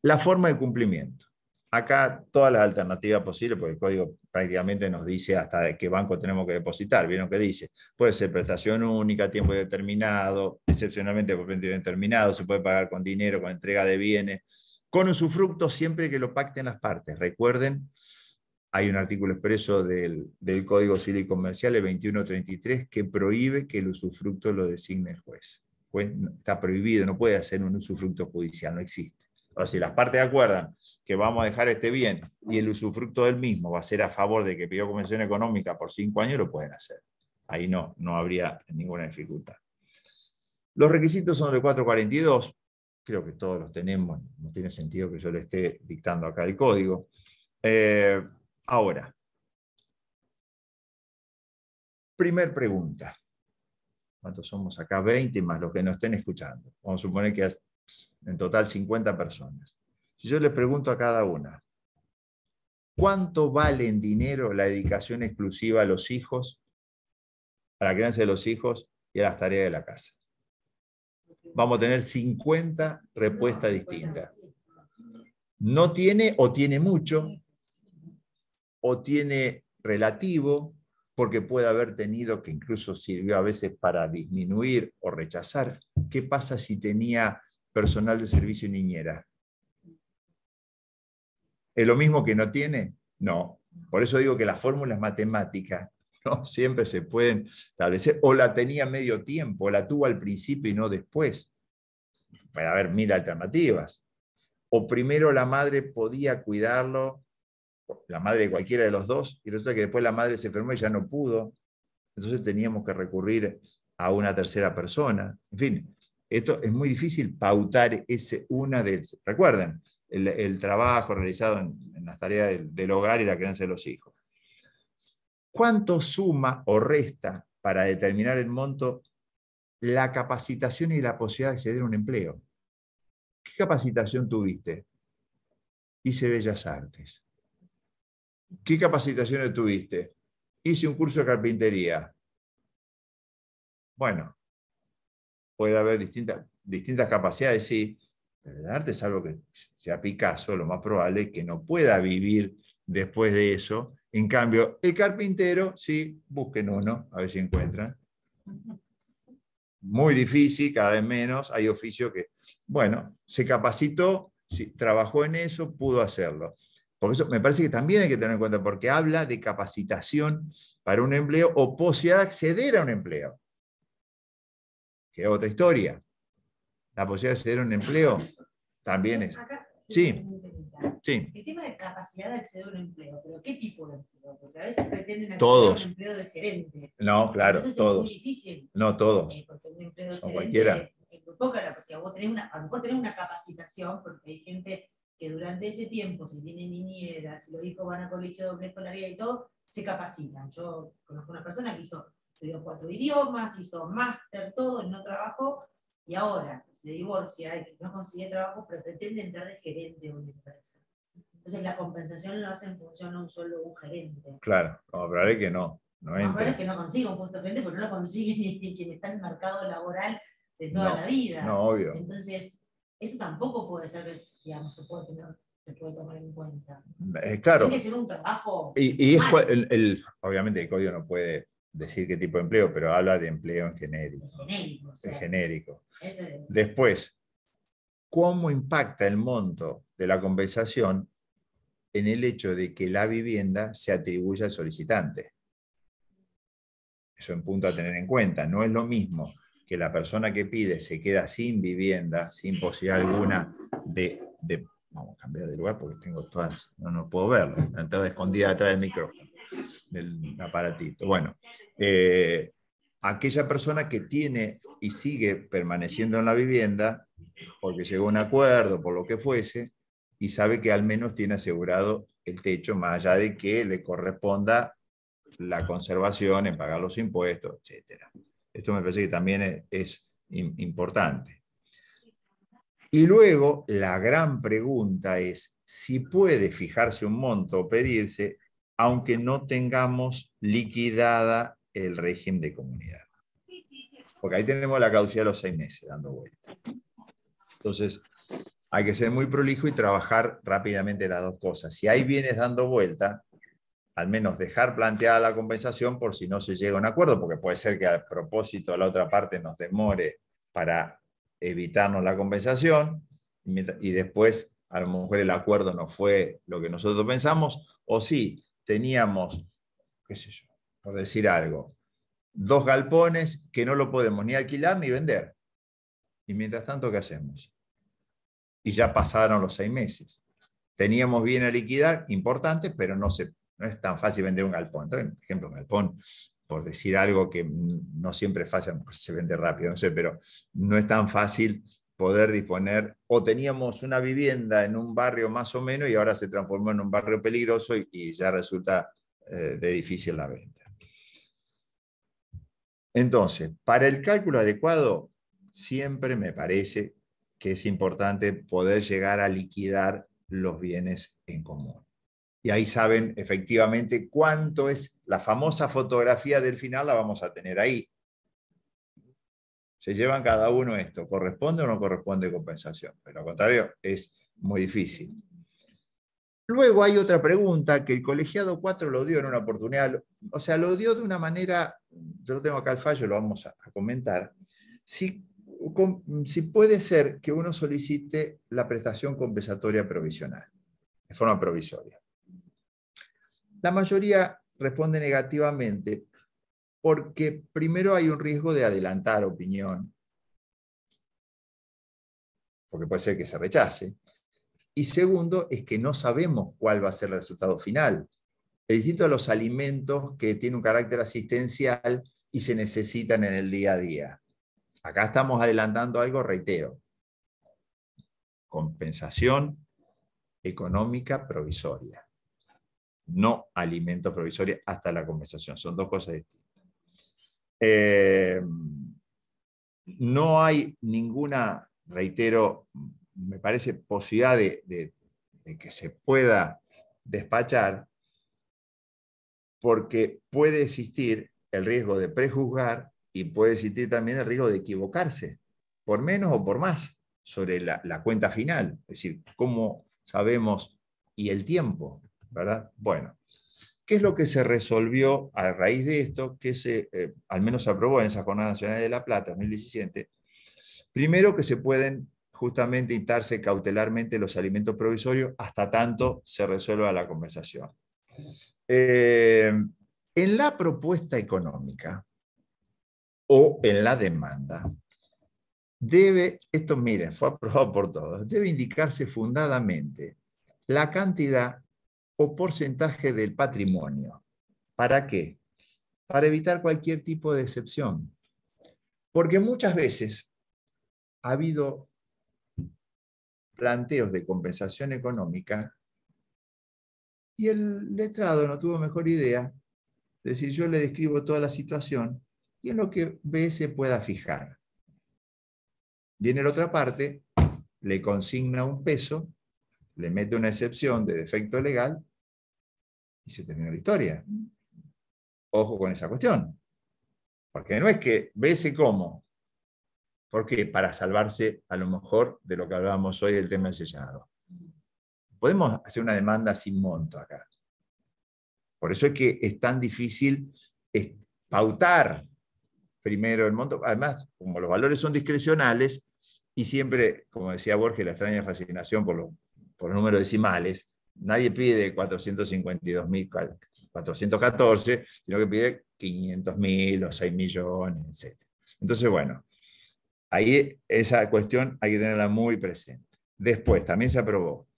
la forma de cumplimiento. Acá todas las alternativas posibles, porque el código prácticamente nos dice hasta de qué banco tenemos que depositar. ¿Vieron qué dice? Puede ser prestación única, tiempo determinado, excepcionalmente por tiempo determinado, se puede pagar con dinero, con entrega de bienes, con usufructo siempre que lo pacten las partes. Recuerden hay un artículo expreso del, Código Civil y Comercial, el 2133, que prohíbe que el usufructo lo designe el juez. Pues, está prohibido, no puede hacer un usufructo judicial, no existe. Ahora, si las partes acuerdan que vamos a dejar este bien y el usufructo del mismo va a ser a favor de que pidió convención económica por cinco años, lo pueden hacer. Ahí no, no habría ninguna dificultad. Los requisitos son del 442, creo que todos los tenemos, no tiene sentido que yo le esté dictando acá el código. Eh, Ahora, primer pregunta. ¿Cuántos somos acá? 20 más los que nos estén escuchando. Vamos a suponer que en total 50 personas. Si yo les pregunto a cada una, ¿cuánto vale en dinero la dedicación exclusiva a los hijos, a la crianza de los hijos y a las tareas de la casa? Vamos a tener 50 respuestas distintas. No tiene o tiene mucho, o tiene relativo, porque puede haber tenido que incluso sirvió a veces para disminuir o rechazar. ¿Qué pasa si tenía personal de servicio y niñera? ¿Es lo mismo que no tiene? No. Por eso digo que las fórmulas matemáticas no siempre se pueden establecer. O la tenía medio tiempo, o la tuvo al principio y no después. Puede haber mil alternativas. O primero la madre podía cuidarlo la madre de cualquiera de los dos, y resulta que después la madre se enfermó y ya no pudo, entonces teníamos que recurrir a una tercera persona. En fin, esto es muy difícil pautar ese una de... Recuerden, el, trabajo realizado en, las tareas del, del, hogar y la crianza de los hijos. ¿Cuánto suma o resta para determinar el monto la capacitación y la posibilidad de acceder a un empleo? ¿Qué capacitación tuviste? Hice bellas artes. ¿Qué capacitaciones tuviste? Hice un curso de carpintería. Bueno, puede haber distintas, distintas capacidades, sí, pero el arte, algo que sea Picasso, lo más probable es que no pueda vivir después de eso. En cambio, el carpintero, sí, busquen uno, a ver si encuentran. Muy difícil, cada vez menos. Hay oficio que, bueno, se capacitó, trabajó en eso, pudo hacerlo. Porque eso me parece que también hay que tener en cuenta, porque habla de capacitación para un empleo o posibilidad de acceder a un empleo. Que es otra historia. La posibilidad de acceder a un empleo también es. Sí. Sí. El tema de capacidad de acceder a un empleo, pero ¿qué tipo de empleo? Porque a veces pretenden acceder a un empleo de gerente. No, claro, todos. Es muy difícil. No, todos. Eh, porque un empleo de o cualquiera. la capacidad. a lo mejor tenés una capacitación, porque hay gente que durante ese tiempo, si tienen niñera, si los hijos van a colegio de doble escolaridad y todo, se capacitan. Yo conozco una persona que hizo, estudió cuatro idiomas, hizo máster, todo, no trabajó, y ahora se divorcia y no consigue trabajo, pero pretende entrar de gerente de una empresa. Entonces la compensación lo hace en función de un solo gerente. Claro, no, pero es que no. No, es que no consiga un puesto de gerente, porque no lo consigue quien está en el mercado laboral de toda la vida. No, obvio. Entonces, eso tampoco puede ser que se puede tomar en cuenta. Eh, claro. Tiene que ser un trabajo. Y, el, obviamente el código no puede decir qué tipo de empleo, pero habla de empleo en genérico. Genérico. genérico. Después, ¿cómo impacta el monto de la compensación en el hecho de que la vivienda se atribuya al solicitante? Eso es un punto a tener en cuenta. No es lo mismo que la persona que pide se queda sin vivienda, sin posibilidad alguna de vamos a cambiar de lugar porque tengo todas, no, puedo verlo, entonces escondida atrás del micrófono, del aparatito. Bueno, eh, aquella persona que tiene y sigue permaneciendo en la vivienda porque llegó a un acuerdo, por lo que fuese, y sabe que al menos tiene asegurado el techo, más allá de que le corresponda la conservación, en pagar los impuestos, etc. Esto me parece que también es importante. Y luego la gran pregunta es si puede fijarse un monto o pedirse aunque no tengamos liquidada el régimen de comunidad. Porque ahí tenemos la causa de los seis meses dando vuelta. Entonces, hay que ser muy prolijo y trabajar rápidamente las dos cosas. Si hay bienes dando vuelta, al menos dejar planteada la compensación por si no se llega a un acuerdo, porque puede ser que al propósito la otra parte nos demore para evitarnos la compensación y después a lo mejor el acuerdo no fue lo que nosotros pensamos, o sí, teníamos, qué sé yo, por decir algo, dos galpones que no lo podemos ni alquilar ni vender. Y mientras tanto, ¿qué hacemos? Y ya pasaron los seis meses. Teníamos bien a liquidar, importante, pero no, se, no es tan fácil vender un galpón. por ejemplo, un galpón por decir algo que no siempre es fácil, se vende rápido, no sé, pero no es tan fácil poder disponer, o teníamos una vivienda en un barrio más o menos y ahora se transformó en un barrio peligroso y, ya resulta eh, de difícil la venta. Entonces, para el cálculo adecuado, siempre me parece que es importante poder llegar a liquidar los bienes en común y ahí saben efectivamente cuánto es la famosa fotografía del final, la vamos a tener ahí. Se llevan cada uno esto, ¿corresponde o no corresponde compensación? Pero al contrario, es muy difícil. Luego hay otra pregunta que el colegiado 4 lo dio en una oportunidad, o sea, lo dio de una manera, yo lo tengo acá al fallo, lo vamos a, comentar, si, si puede ser que uno solicite la prestación compensatoria provisional, de forma provisoria. La mayoría responde negativamente porque primero hay un riesgo de adelantar opinión, porque puede ser que se rechace. Y segundo es que no sabemos cuál va a ser el resultado final. Es distinto a los alimentos que tienen un carácter asistencial y se necesitan en el día a día. Acá estamos adelantando algo, reitero, compensación económica provisoria no alimento provisorio hasta la conversación. Son dos cosas distintas. Eh, no hay ninguna, reitero, me parece posibilidad de, que se pueda despachar porque puede existir el riesgo de prejuzgar y puede existir también el riesgo de equivocarse, por menos o por más, sobre la, la cuenta final. Es decir, cómo sabemos y el tiempo. ¿verdad? Bueno, ¿qué es lo que se resolvió a raíz de esto, que se, eh, al menos se aprobó en esa Jornada Nacional de la Plata 2017? Primero que se pueden justamente instarse cautelarmente los alimentos provisorios hasta tanto se resuelva la conversación. Eh, en la propuesta económica o en la demanda, debe, esto miren, fue aprobado por todos, debe indicarse fundadamente la cantidad o porcentaje del patrimonio. ¿Para qué? Para evitar cualquier tipo de excepción. Porque muchas veces ha habido planteos de compensación económica y el letrado no tuvo mejor idea Es decir yo le describo toda la situación y en lo que ve se pueda fijar. Viene la otra parte, le consigna un peso, le mete una excepción de defecto legal y se terminó la historia. Ojo con esa cuestión. Porque no es que vese cómo. Porque para salvarse a lo mejor de lo que hablábamos hoy del tema del sellado. Podemos hacer una demanda sin monto acá. Por eso es que es tan difícil pautar primero el monto. Además, como los valores son discrecionales y siempre, como decía Borges, la extraña fascinación por, por los números decimales, nadie pide 452.414, sino que pide 500.000 o 6 millones, etc. Entonces, bueno, ahí esa cuestión hay que tenerla muy presente. Después, también se aprobó.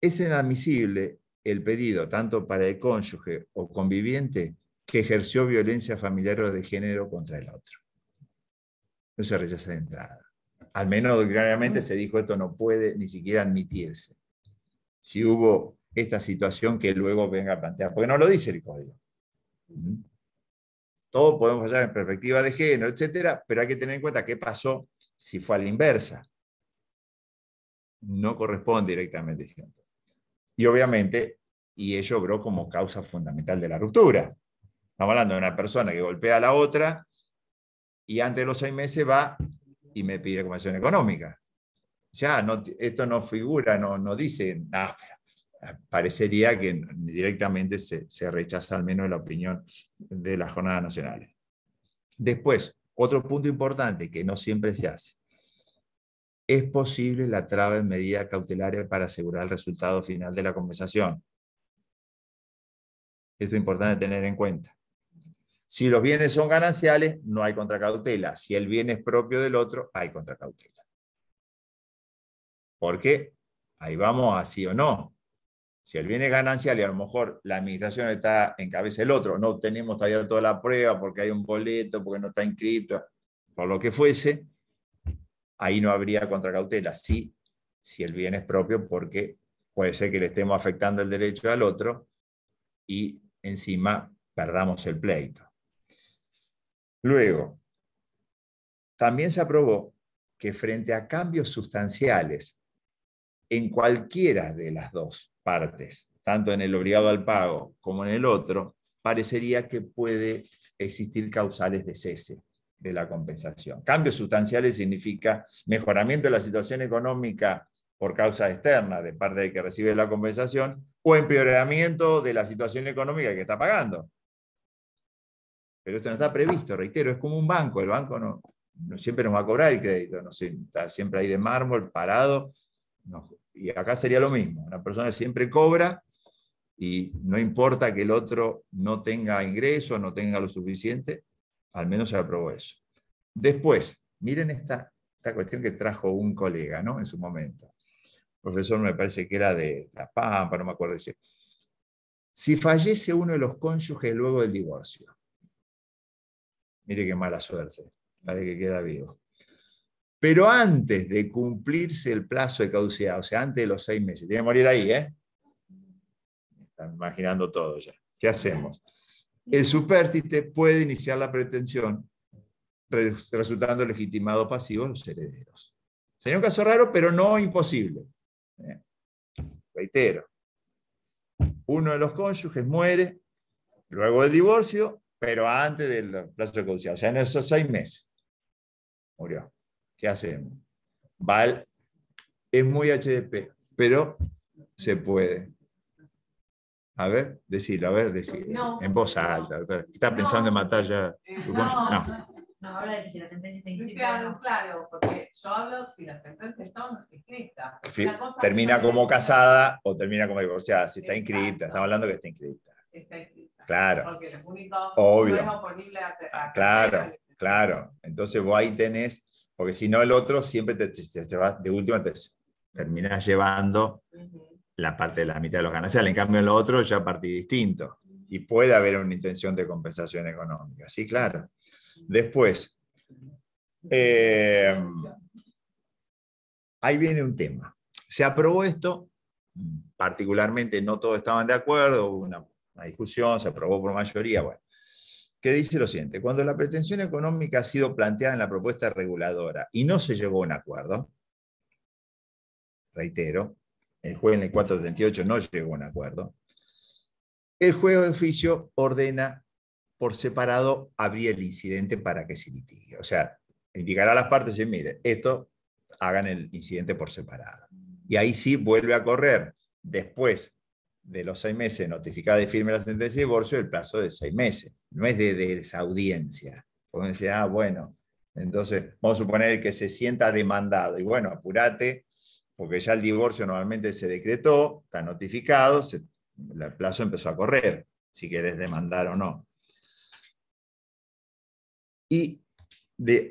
Es inadmisible el pedido, tanto para el cónyuge o conviviente, que ejerció violencia familiar o de género contra el otro. No se rechaza de entrada. Al menos, claramente, mm. se dijo esto no puede ni siquiera admitirse si hubo esta situación que luego venga a plantear, porque no lo dice el código. Todo podemos fallar en perspectiva de género, etcétera, pero hay que tener en cuenta qué pasó si fue a la inversa. No corresponde directamente. Este y obviamente, y ello obró como causa fundamental de la ruptura. Estamos hablando de una persona que golpea a la otra y antes de los seis meses va y me pide comisión económica ya no, esto no figura, no, dice nada. Parecería que directamente se, rechaza al menos la opinión de las jornadas nacionales. Después, otro punto importante que no siempre se hace. Es posible la traba en medida cautelaria para asegurar el resultado final de la conversación Esto es importante tener en cuenta. Si los bienes son gananciales, no hay contracautela. Si el bien es propio del otro, hay contracautela. Porque ahí vamos así o no. Si el bien es ganancial y a lo mejor la administración está en cabeza del otro, no tenemos todavía toda la prueba porque hay un boleto, porque no está inscrito, por lo que fuese, ahí no habría contracautela. Sí, si el bien es propio, porque puede ser que le estemos afectando el derecho al otro y encima perdamos el pleito. Luego, también se aprobó que frente a cambios sustanciales en cualquiera de las dos partes, tanto en el obligado al pago como en el otro, parecería que puede existir causales de cese de la compensación. Cambios sustanciales significa mejoramiento de la situación económica por causa externa de parte de que recibe la compensación o empeoramiento de la situación económica que está pagando. Pero esto no está previsto, reitero, es como un banco, el banco no, no siempre nos va a cobrar el crédito, no, está siempre ahí de mármol, parado, y acá sería lo mismo, una persona siempre cobra y no importa que el otro no tenga ingreso, no tenga lo suficiente, al menos se aprobó eso. Después, miren esta, esta cuestión que trajo un colega ¿no? en su momento. profesor me parece que era de La Pampa, no me acuerdo. Decir. Si fallece uno de los cónyuges luego del divorcio, mire qué mala suerte, parece que queda vivo. Pero antes de cumplirse el plazo de caducidad, o sea, antes de los seis meses, tiene que morir ahí, ¿eh? Están imaginando todo ya. ¿Qué hacemos? El supérstite puede iniciar la pretensión resultando legitimado pasivo los herederos. Sería un caso raro, pero no imposible. ¿eh? Reitero, uno de los cónyuges muere luego del divorcio, pero antes del plazo de caducidad, o sea, en esos seis meses. Murió. ¿qué hacemos? Val es muy HDP, pero se puede. A ver, decirlo, a ver, decirlo. en voz alta, doctora. Está pensando en matar ya. Eh, no, no. No, habla de que si la sentencia está inscrita. Claro, claro, porque yo hablo si la sentencia está o Cosa termina como casada o termina como divorciada, si está inscrita, Estamos hablando que está inscrita. Está inscrita. Claro. Porque lo único Obvio. no es oponible a, a Claro, claro. Entonces vos ahí tenés porque si no el otro siempre te, te, de última te terminas llevando la parte de la mitad de los gananciales, en cambio el lo otro ya partí distinto y puede haber una intención de compensación económica, sí, claro. Después, eh, ahí viene un tema. Se aprobó esto, mm, particularmente no todos estaban de acuerdo, hubo una discusión, se aprobó por mayoría, bueno que dice lo siguiente, cuando la pretensión económica ha sido planteada en la propuesta reguladora y no se llegó a un acuerdo, reitero, el juez en el 478 no llegó a un acuerdo, el juez de oficio ordena por separado abrir el incidente para que se litigue. O sea, indicará a las partes, y mire, esto hagan el incidente por separado. Y ahí sí vuelve a correr después de los seis meses notificada y firme la sentencia de divorcio, el plazo de seis meses, no es de, desaudiencia. esa audiencia. ah, bueno, entonces vamos a suponer que se sienta demandado y bueno, apúrate porque ya el divorcio normalmente se decretó, está notificado, el plazo empezó a correr, si querés demandar o no. Y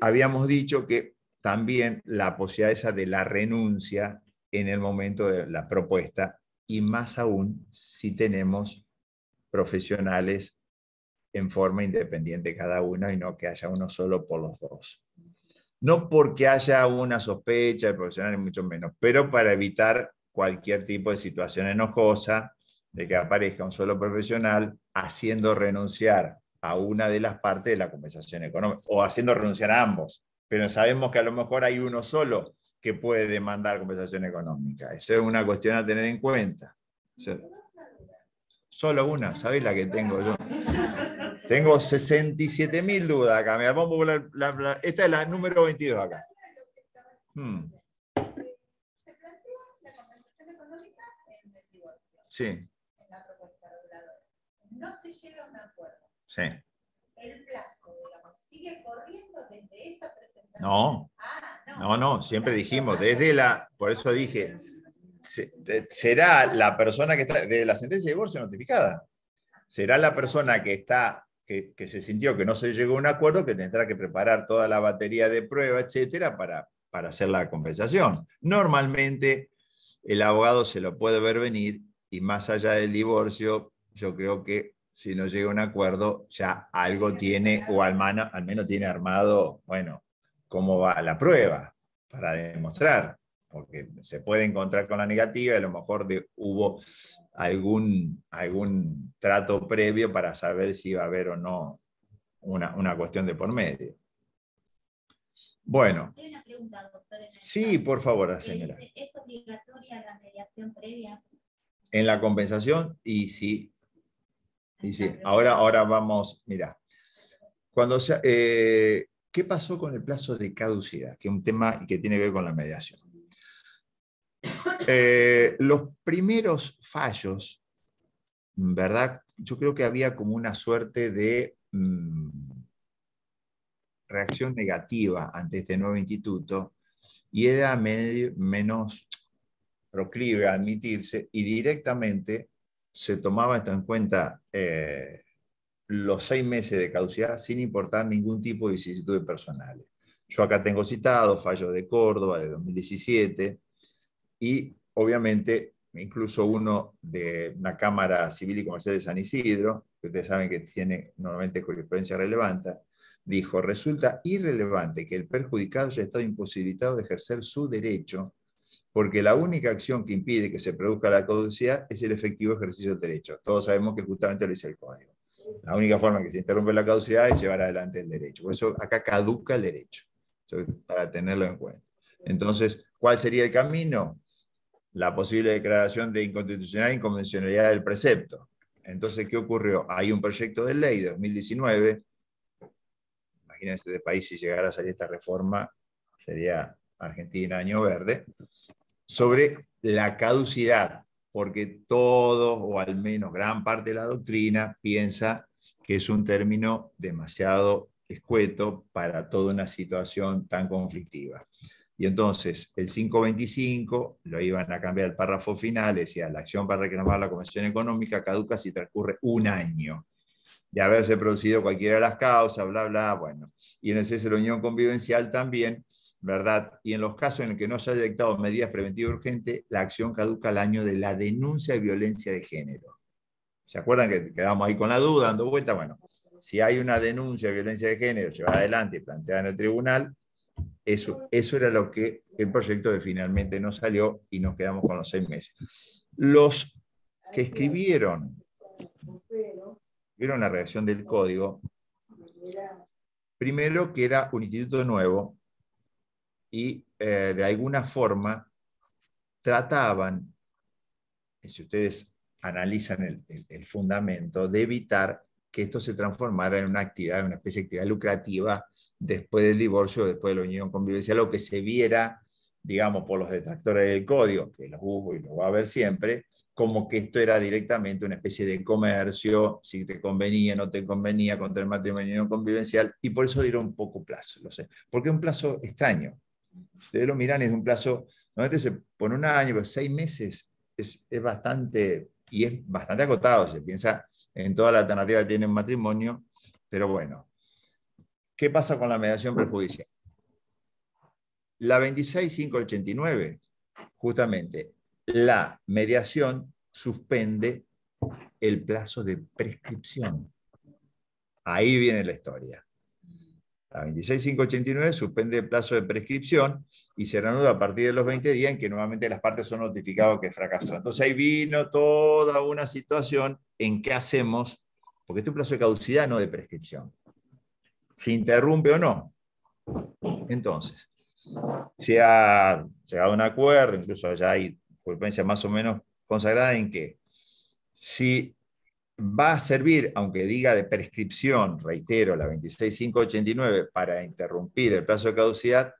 habíamos dicho que también la posibilidad esa de la renuncia en el momento de la propuesta y más aún si tenemos profesionales en forma independiente cada uno y no que haya uno solo por los dos. No porque haya una sospecha de profesionales, mucho menos, pero para evitar cualquier tipo de situación enojosa de que aparezca un solo profesional haciendo renunciar a una de las partes de la compensación económica o haciendo renunciar a ambos. Pero sabemos que a lo mejor hay uno solo que puede demandar compensación económica. Esa es una cuestión a tener en cuenta. solo una, ¿sabéis la que tengo yo? Tengo 67.000 mil dudas acá. Me es la, la, esta es la número 22 acá. divorcio? Hmm. Sí. la propuesta No se llega a un acuerdo. Sí. El plazo sigue corriendo desde presentación. Ah, no, no, no, siempre dijimos, desde la, por eso dije, será la persona que está, de la sentencia de divorcio notificada, será la persona que está, que, se sintió que no se llegó a un acuerdo, que tendrá que preparar toda la batería de prueba, etcétera, para, para hacer la compensación. Normalmente el abogado se lo puede ver venir y más allá del divorcio, yo creo que si no llega a un acuerdo, ya algo tiene, o al, menos tiene armado, bueno, cómo va la prueba para demostrar, porque se puede encontrar con la negativa, y a lo mejor de, hubo algún, algún trato previo para saber si va a haber o no una, una cuestión de por medio. Bueno. una pregunta, doctor. Sí, por favor, señora. ¿Es obligatoria la mediación previa? En la compensación, y sí, ahora, ahora vamos, mira, cuando eh, ¿qué pasó con el plazo de caducidad? Que es un tema que tiene que ver con la mediación. Eh, los primeros fallos, ¿verdad? Yo creo que había como una suerte de mm, reacción negativa ante este nuevo instituto y era menos proclive a admitirse y directamente se tomaba en cuenta eh, los seis meses de caducidad sin importar ningún tipo de vicisitudes personales. Yo acá tengo citado fallos de Córdoba de 2017 y obviamente incluso uno de una Cámara Civil y Comercial de San Isidro, que ustedes saben que tiene normalmente jurisprudencia relevante, dijo, resulta irrelevante que el perjudicado haya estado imposibilitado de ejercer su derecho porque la única acción que impide que se produzca la caducidad es el efectivo ejercicio del derecho. Todos sabemos que justamente lo dice el Código. La única forma que se interrumpe la caducidad es llevar adelante el derecho. Por eso acá caduca el derecho, para tenerlo en cuenta. Entonces, ¿cuál sería el camino? La posible declaración de inconstitucional e inconvencionalidad del precepto. Entonces, ¿qué ocurrió? Hay un proyecto de ley de 2019. Imagínense de país si llegara a salir esta reforma, sería Argentina Año Verde, sobre la caducidad, porque todo o al menos gran parte de la doctrina, piensa que es un término demasiado escueto para toda una situación tan conflictiva. Y entonces, el 525 lo iban a cambiar el párrafo final, decía, la acción para reclamar la convención Económica caduca si transcurre un año de haberse producido cualquiera de las causas, bla, bla, bueno. Y en ese cese la unión convivencial también ¿verdad? Y en los casos en los que no se haya dictado medidas preventivas urgentes, la acción caduca al año de la denuncia de violencia de género. ¿Se acuerdan que quedamos ahí con la duda, dando vuelta? Bueno, si hay una denuncia de violencia de género llevada adelante y planteada en el tribunal, eso, eso era lo que el proyecto de finalmente no salió y nos quedamos con los seis meses. Los que escribieron, vieron la reacción del código, primero que era un instituto nuevo, y eh, de alguna forma trataban, si ustedes analizan el, fundamento, de evitar que esto se transformara en una actividad, en una especie de actividad lucrativa después del divorcio, después de la unión convivencial, lo que se viera, digamos, por los detractores del código, que los hubo y los va a haber siempre, como que esto era directamente una especie de comercio, si te convenía, no te convenía, contra el matrimonio convivencial, y por eso dieron un poco plazo, lo sé, porque es un plazo extraño, Ustedes lo miran, es un plazo, normalmente se pone un año, pero seis meses es, bastante, y es bastante acotado, se piensa en toda la alternativa que tiene matrimonio, pero bueno. ¿Qué pasa con la mediación prejudicial? La 26589, justamente, la mediación suspende el plazo de prescripción. Ahí viene la historia. La 26589 suspende el plazo de prescripción y se reanuda a partir de los 20 días en que nuevamente las partes son notificadas que fracasó. Entonces ahí vino toda una situación en qué hacemos, porque este es un plazo de caducidad, no de prescripción. ¿Se interrumpe o no? Entonces, se ha llegado a un acuerdo, incluso ya hay jurisprudencia más o menos consagrada en que si va a servir, aunque diga de prescripción, reitero, la 26589, para interrumpir el plazo de caducidad,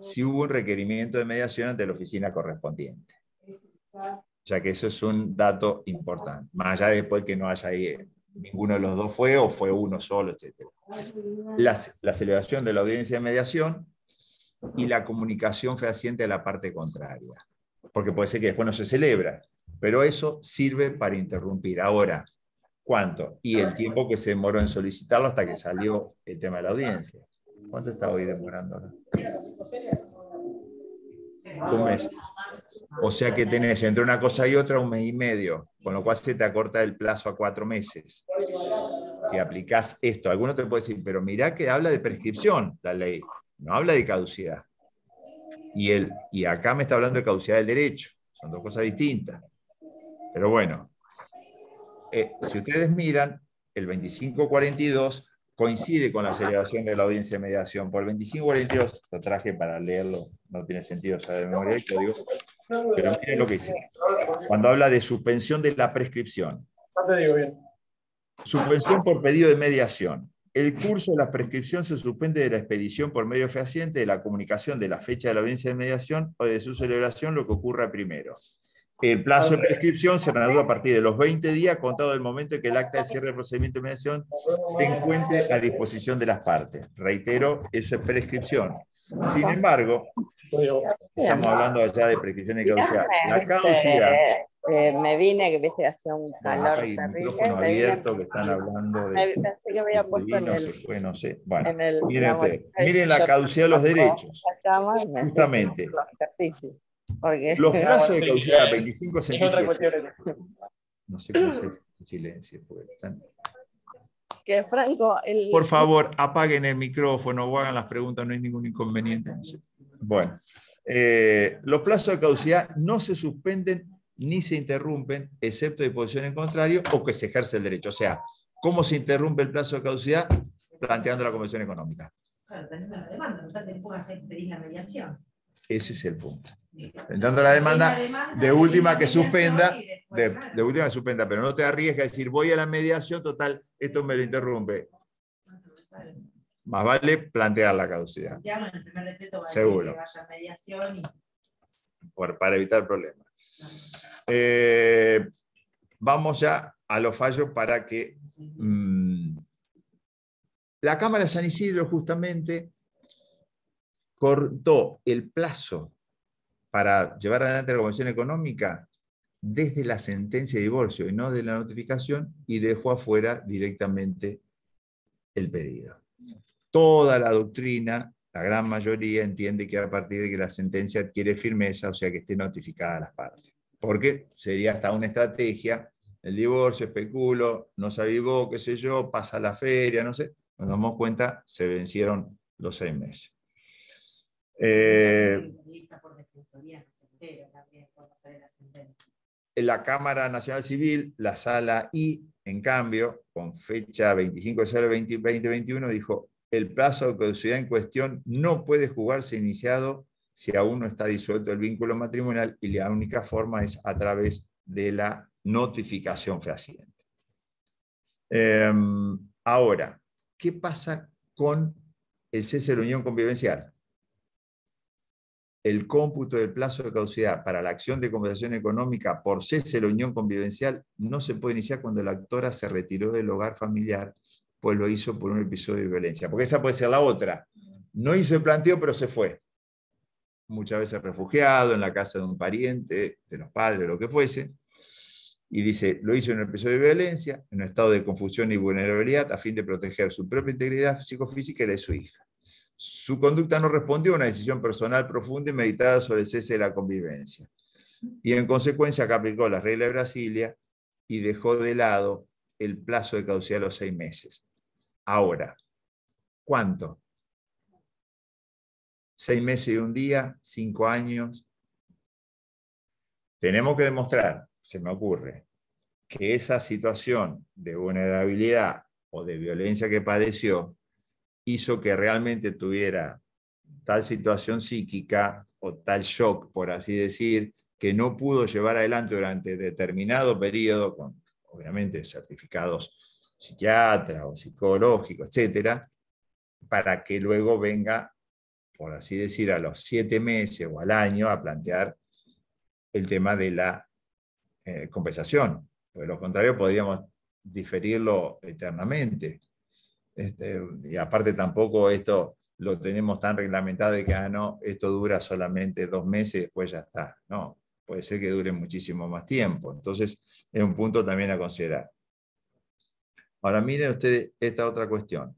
si hubo un requerimiento de mediación ante la oficina correspondiente. Ya que eso es un dato importante, más allá después que no haya eh, ninguno de los dos fue o fue uno solo, etc. La, celebración de la audiencia de mediación y la comunicación fehaciente de la parte contraria, porque puede ser que después no se celebra, pero eso sirve para interrumpir. Ahora, ¿cuánto? Y el tiempo que se demoró en solicitarlo hasta que salió el tema de la audiencia. ¿Cuánto está hoy demorando? Un mes. O sea que tenés entre una cosa y otra un mes y medio, con lo cual se te acorta el plazo a cuatro meses. Si aplicás esto, alguno te puede decir, pero mirá que habla de prescripción la ley, no habla de caducidad. Y, el, y acá me está hablando de caducidad del derecho, son dos cosas distintas. Pero bueno, eh, si ustedes miran, el 2542 coincide con la celebración de la audiencia de mediación. Por el 2542 lo traje para leerlo, no tiene sentido saber de memoria Pero miren lo que dice. Cuando habla de suspensión de la prescripción. digo bien. Suspensión por pedido de mediación. El curso de la prescripción se suspende de la expedición por medio fehaciente de la comunicación de la fecha de la audiencia de mediación o de su celebración, lo que ocurra primero. El plazo de prescripción se reanuda a partir de los 20 días, contado del momento en que el acta de cierre del procedimiento de mediación se encuentre a disposición de las partes. Reitero, eso es prescripción. Sin embargo, estamos hablando allá de prescripción y caducidad. La caducidad... Eh, eh, me vine, que viste, hace un calor ah, terrible. que están hablando de. Pensé que había puesto en el. no sé. Bueno, miren, miren la caducidad de los derechos. Justamente. Los plazos de caducidad 25 centímetros. No sé cómo hacer. silencio. Porque están... Que Franco. El... Por favor, apaguen el micrófono o hagan las preguntas, no hay ningún inconveniente. Bueno, eh, los plazos de caducidad no se suspenden ni se interrumpen, excepto de posición en contrario o que se ejerce el derecho. O sea, ¿cómo se interrumpe el plazo de caducidad? Planteando la convención Económica. Claro, teniendo la demanda, no te la mediación. Ese es el punto. Entrando la demanda, de última que suspenda, de, última suspenda, pero no te arriesgues a decir, voy a la mediación, total, esto me lo interrumpe. Más vale plantear la caducidad. Seguro. Por, para evitar problemas. Eh, vamos ya a los fallos para que... Mm, la Cámara de San Isidro justamente cortó el plazo para llevar adelante la convención económica desde la sentencia de divorcio y no de la notificación y dejó afuera directamente el pedido. Toda la doctrina, la gran mayoría entiende que a partir de que la sentencia adquiere firmeza, o sea que esté notificada a las partes, porque sería hasta una estrategia, el divorcio, especulo, no se avivó, qué sé yo, pasa la feria, no sé, nos damos cuenta, se vencieron los seis meses. Eh, la Cámara Nacional Civil, la sala I, en cambio, con fecha 25 de 2021, dijo, el plazo de caducidad en cuestión no puede jugarse iniciado si aún no está disuelto el vínculo matrimonial y la única forma es a través de la notificación fehaciente. Em, ahora, ¿qué pasa con el cese de la unión convivencial? el cómputo del plazo de caducidad para la acción de compensación económica por cese de la unión convivencial no se puede iniciar cuando la actora se retiró del hogar familiar, pues lo hizo por un episodio de violencia. Porque esa puede ser la otra. No hizo el planteo, pero se fue. Muchas veces refugiado, en la casa de un pariente, de los padres, lo que fuese. Y dice, lo hizo en un episodio de violencia, en un estado de confusión y vulnerabilidad, a fin de proteger su propia integridad psicofísica y de su hija. Su conducta no respondió a una decisión personal profunda y meditada sobre el cese de la convivencia. Y en consecuencia, aplicó la regla de Brasilia y dejó de lado el plazo de caducidad de los seis meses. Ahora, ¿cuánto? Seis meses y un día, cinco años. Tenemos que demostrar, se me ocurre, que esa situación de vulnerabilidad o de violencia que padeció hizo que realmente tuviera tal situación psíquica o tal shock, por así decir, que no pudo llevar adelante durante determinado periodo, con obviamente certificados psiquiatras o psicológicos, etcétera, para que luego venga, por así decir, a los siete meses o al año a plantear el tema de la eh, compensación. de lo contrario podríamos diferirlo eternamente. Este, y aparte tampoco esto lo tenemos tan reglamentado de que, ah, no, esto dura solamente dos meses, después ya está. No, puede ser que dure muchísimo más tiempo. Entonces, es un punto también a considerar. Ahora miren ustedes esta otra cuestión.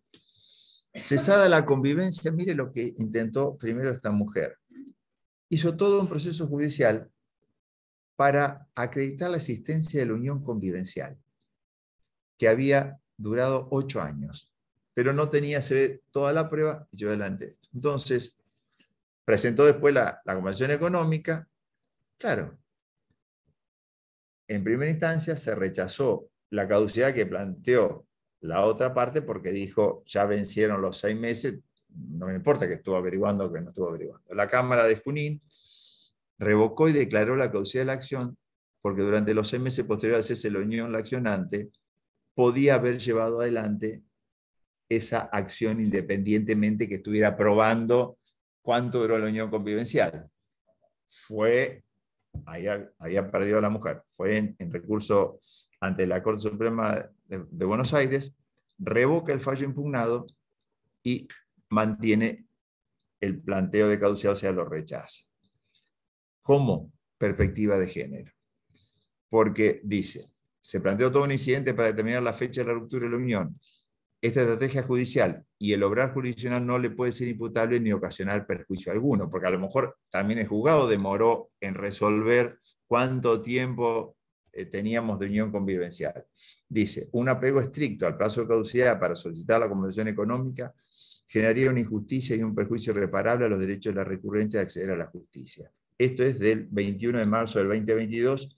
Cesada la convivencia, mire lo que intentó primero esta mujer. Hizo todo un proceso judicial para acreditar la existencia de la unión convivencial, que había durado ocho años pero no tenía se ve toda la prueba y llevó adelante esto. Entonces, presentó después la, Convención Económica. Claro, en primera instancia se rechazó la caducidad que planteó la otra parte porque dijo, ya vencieron los seis meses, no me importa que estuvo averiguando o que no estuvo averiguando. La Cámara de Junín revocó y declaró la caducidad de la acción porque durante los seis meses posteriores a cese la unión, la accionante podía haber llevado adelante esa acción independientemente que estuviera probando cuánto duró la unión convivencial. Fue, había perdido a la mujer, fue en, recurso ante la Corte Suprema de, Buenos Aires, revoca el fallo impugnado y mantiene el planteo de caducidad, o sea, lo rechaza. ¿Cómo? Perspectiva de género. Porque dice, se planteó todo un incidente para determinar la fecha de la ruptura de la unión esta estrategia judicial y el obrar jurisdiccional no le puede ser imputable ni ocasionar perjuicio alguno, porque a lo mejor también el juzgado demoró en resolver cuánto tiempo eh, teníamos de unión convivencial. Dice, un apego estricto al plazo de caducidad para solicitar la convención económica generaría una injusticia y un perjuicio irreparable a los derechos de la recurrente de acceder a la justicia. Esto es del 21 de marzo del 2022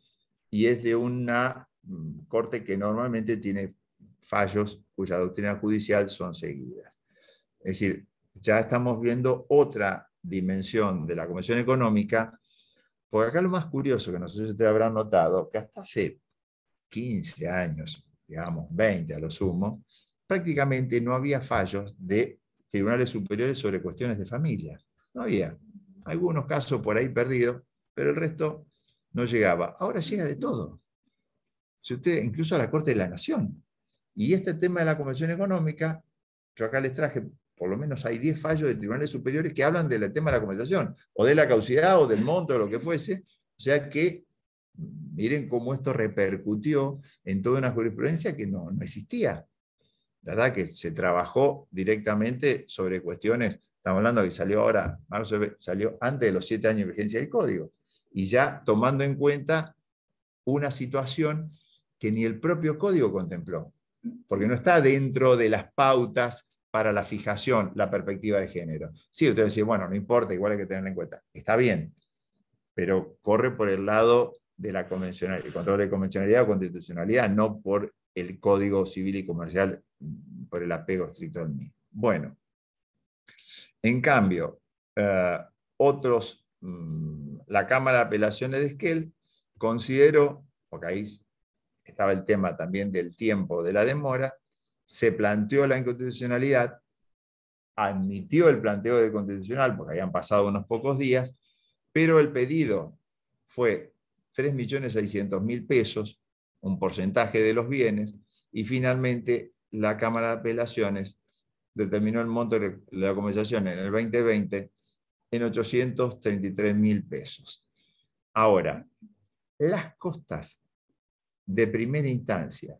y es de una mm, corte que normalmente tiene fallos cuya doctrina judicial son seguidas. Es decir, ya estamos viendo otra dimensión de la Comisión Económica, porque acá lo más curioso que nosotros ustedes habrán notado, que hasta hace 15 años, digamos 20 a lo sumo, prácticamente no había fallos de tribunales superiores sobre cuestiones de familia. No había. Algunos casos por ahí perdidos, pero el resto no llegaba. Ahora llega de todo. Si usted, incluso a la Corte de la Nación, y este tema de la Convención Económica, yo acá les traje, por lo menos hay 10 fallos de tribunales superiores que hablan del tema de la compensación, o de la causidad, o del monto, o lo que fuese. O sea que miren cómo esto repercutió en toda una jurisprudencia que no, no existía. ¿Verdad? Que se trabajó directamente sobre cuestiones, estamos hablando que salió ahora, marzo salió antes de los siete años de vigencia del código, y ya tomando en cuenta una situación que ni el propio código contempló porque no está dentro de las pautas para la fijación, la perspectiva de género. Sí, usted dice, bueno, no importa, igual hay que tenerla en cuenta. Está bien, pero corre por el lado de la convencionalidad, el control de convencionalidad o constitucionalidad, no por el Código Civil y Comercial, por el apego estricto al mismo. Bueno, en cambio, eh, otros, mm, la Cámara de Apelaciones de Esquel considero, porque ahí estaba el tema también del tiempo de la demora, se planteó la inconstitucionalidad, admitió el planteo de constitucional porque habían pasado unos pocos días, pero el pedido fue 3.600.000 pesos, un porcentaje de los bienes, y finalmente la Cámara de Apelaciones determinó el monto de la compensación en el 2020 en 833.000 pesos. Ahora, las costas de primera instancia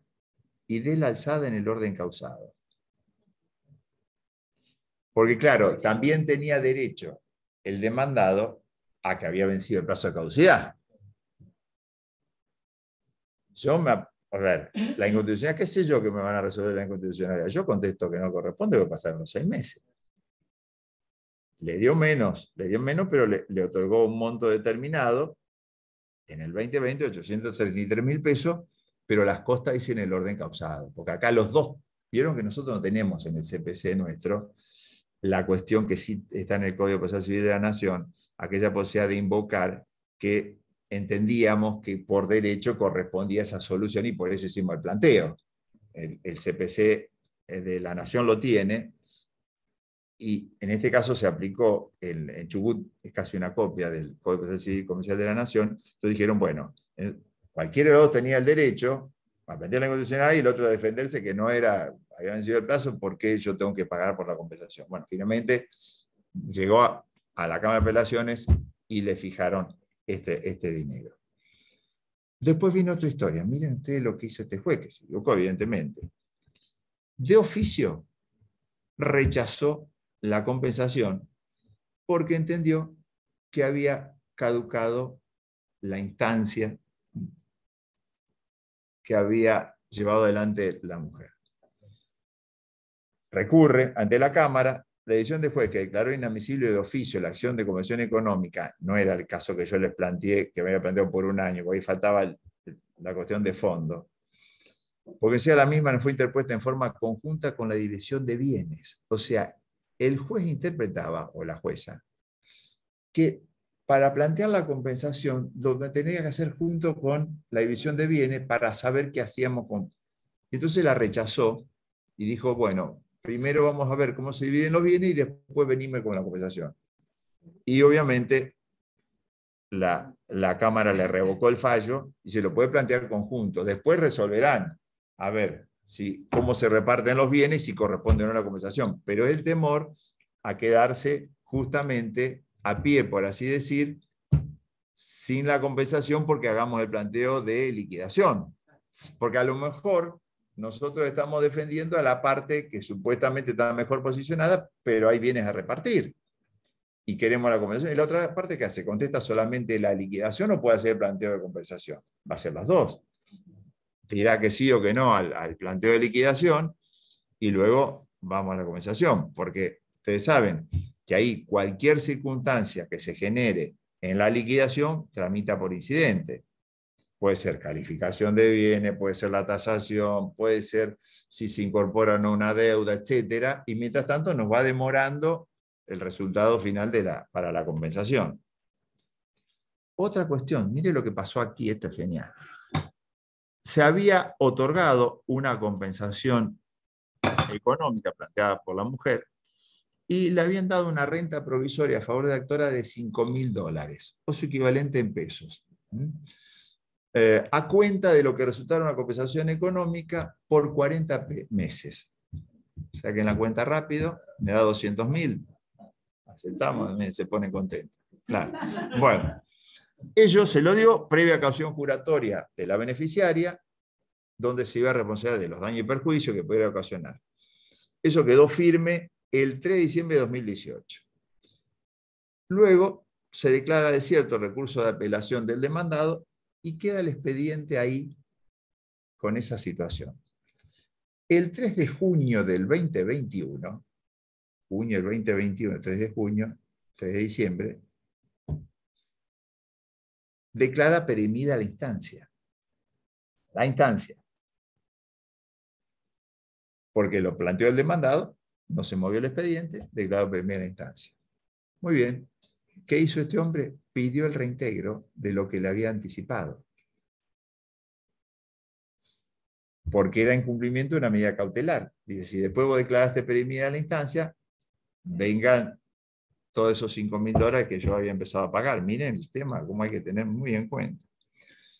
y de la alzada en el orden causado. Porque claro, también tenía derecho el demandado a que había vencido el plazo de caducidad. Yo me, a ver, la inconstitucionalidad, ¿qué sé yo que me van a resolver la inconstitucionalidad? Yo contesto que no corresponde, que pasaron los seis meses. Le dio menos, le dio menos, pero le otorgó un monto determinado en el 2020 833 mil pesos, pero las costas dicen el orden causado, porque acá los dos, vieron que nosotros no tenemos en el CPC nuestro la cuestión que sí está en el Código Procesal Civil de la Nación, aquella posibilidad de invocar que entendíamos que por derecho correspondía esa solución y por eso hicimos el planteo. el CPC eh, de la Nación lo tiene, y en este caso se aplicó, el, en Chubut es casi una copia del Código Civil Comercial de la Nación, entonces dijeron, bueno, eh, cualquiera de los dos tenía el derecho a aprender la constitucional y el otro a defenderse que no era, había vencido el plazo, porque yo tengo que pagar por la compensación? Bueno, finalmente llegó a, la Cámara de Apelaciones y le fijaron este, este dinero. Después viene otra historia. Miren ustedes lo que hizo este juez, que se equivocó evidentemente. De oficio rechazó la compensación porque entendió que había caducado la instancia que había llevado adelante la mujer. Recurre ante la Cámara la decisión de juez que declaró inadmisible de oficio la acción de convención económica, no era el caso que yo les planteé, que me había planteado por un año, porque ahí faltaba la cuestión de fondo, porque sea la misma no fue interpuesta en forma conjunta con la división de bienes. O sea, el juez interpretaba, o la jueza, que para plantear la compensación lo tenía que hacer junto con la división de bienes para saber qué hacíamos con... Entonces la rechazó y dijo, bueno, primero vamos a ver cómo se dividen los bienes y después venirme con la compensación. Y obviamente la, la Cámara le revocó el fallo y se lo puede plantear conjunto. Después resolverán, a ver, cómo se reparten los bienes y si corresponden a la compensación, pero el temor a quedarse justamente a pie, por así decir, sin la compensación porque hagamos el planteo de liquidación. Porque a lo mejor nosotros estamos defendiendo a la parte que supuestamente está mejor posicionada, pero hay bienes a repartir. Y queremos la compensación. Y la otra parte que hace, contesta solamente la liquidación o puede hacer el planteo de compensación. Va a ser las dos dirá que sí o que no al, planteo de liquidación y luego vamos a la compensación, porque ustedes saben que ahí cualquier circunstancia que se genere en la liquidación tramita por incidente. Puede ser calificación de bienes, puede ser la tasación, puede ser si se incorpora o no una deuda, etc. Y mientras tanto nos va demorando el resultado final de la, para la compensación. Otra cuestión, mire lo que pasó aquí, esto es genial se había otorgado una compensación económica planteada por la mujer y le habían dado una renta provisoria a favor de actora de 5 mil dólares o su equivalente en pesos. Eh, a cuenta de lo que resultara una compensación económica por 40 meses. O sea que en la cuenta rápido me da 200.000. mil. Aceptamos, se pone contento. Claro. Bueno, ellos, se lo dio previa caución curatoria de la beneficiaria, donde se iba a responsabilidad de los daños y perjuicios que pudiera ocasionar. Eso quedó firme el 3 de diciembre de 2018. Luego se declara desierto el recurso de apelación del demandado y queda el expediente ahí con esa situación. El 3 de junio del 2021, junio del 2021, 3 de junio, 3 de diciembre, declara perimida la instancia. La instancia. Porque lo planteó el demandado, no se movió el expediente, declaró perimida la instancia. Muy bien. ¿Qué hizo este hombre? Pidió el reintegro de lo que le había anticipado. Porque era incumplimiento de una medida cautelar. Dice, si después vos declaraste perimida la instancia, vengan todos esos 5.000 mil dólares que yo había empezado a pagar. Miren el tema, cómo hay que tener muy en cuenta.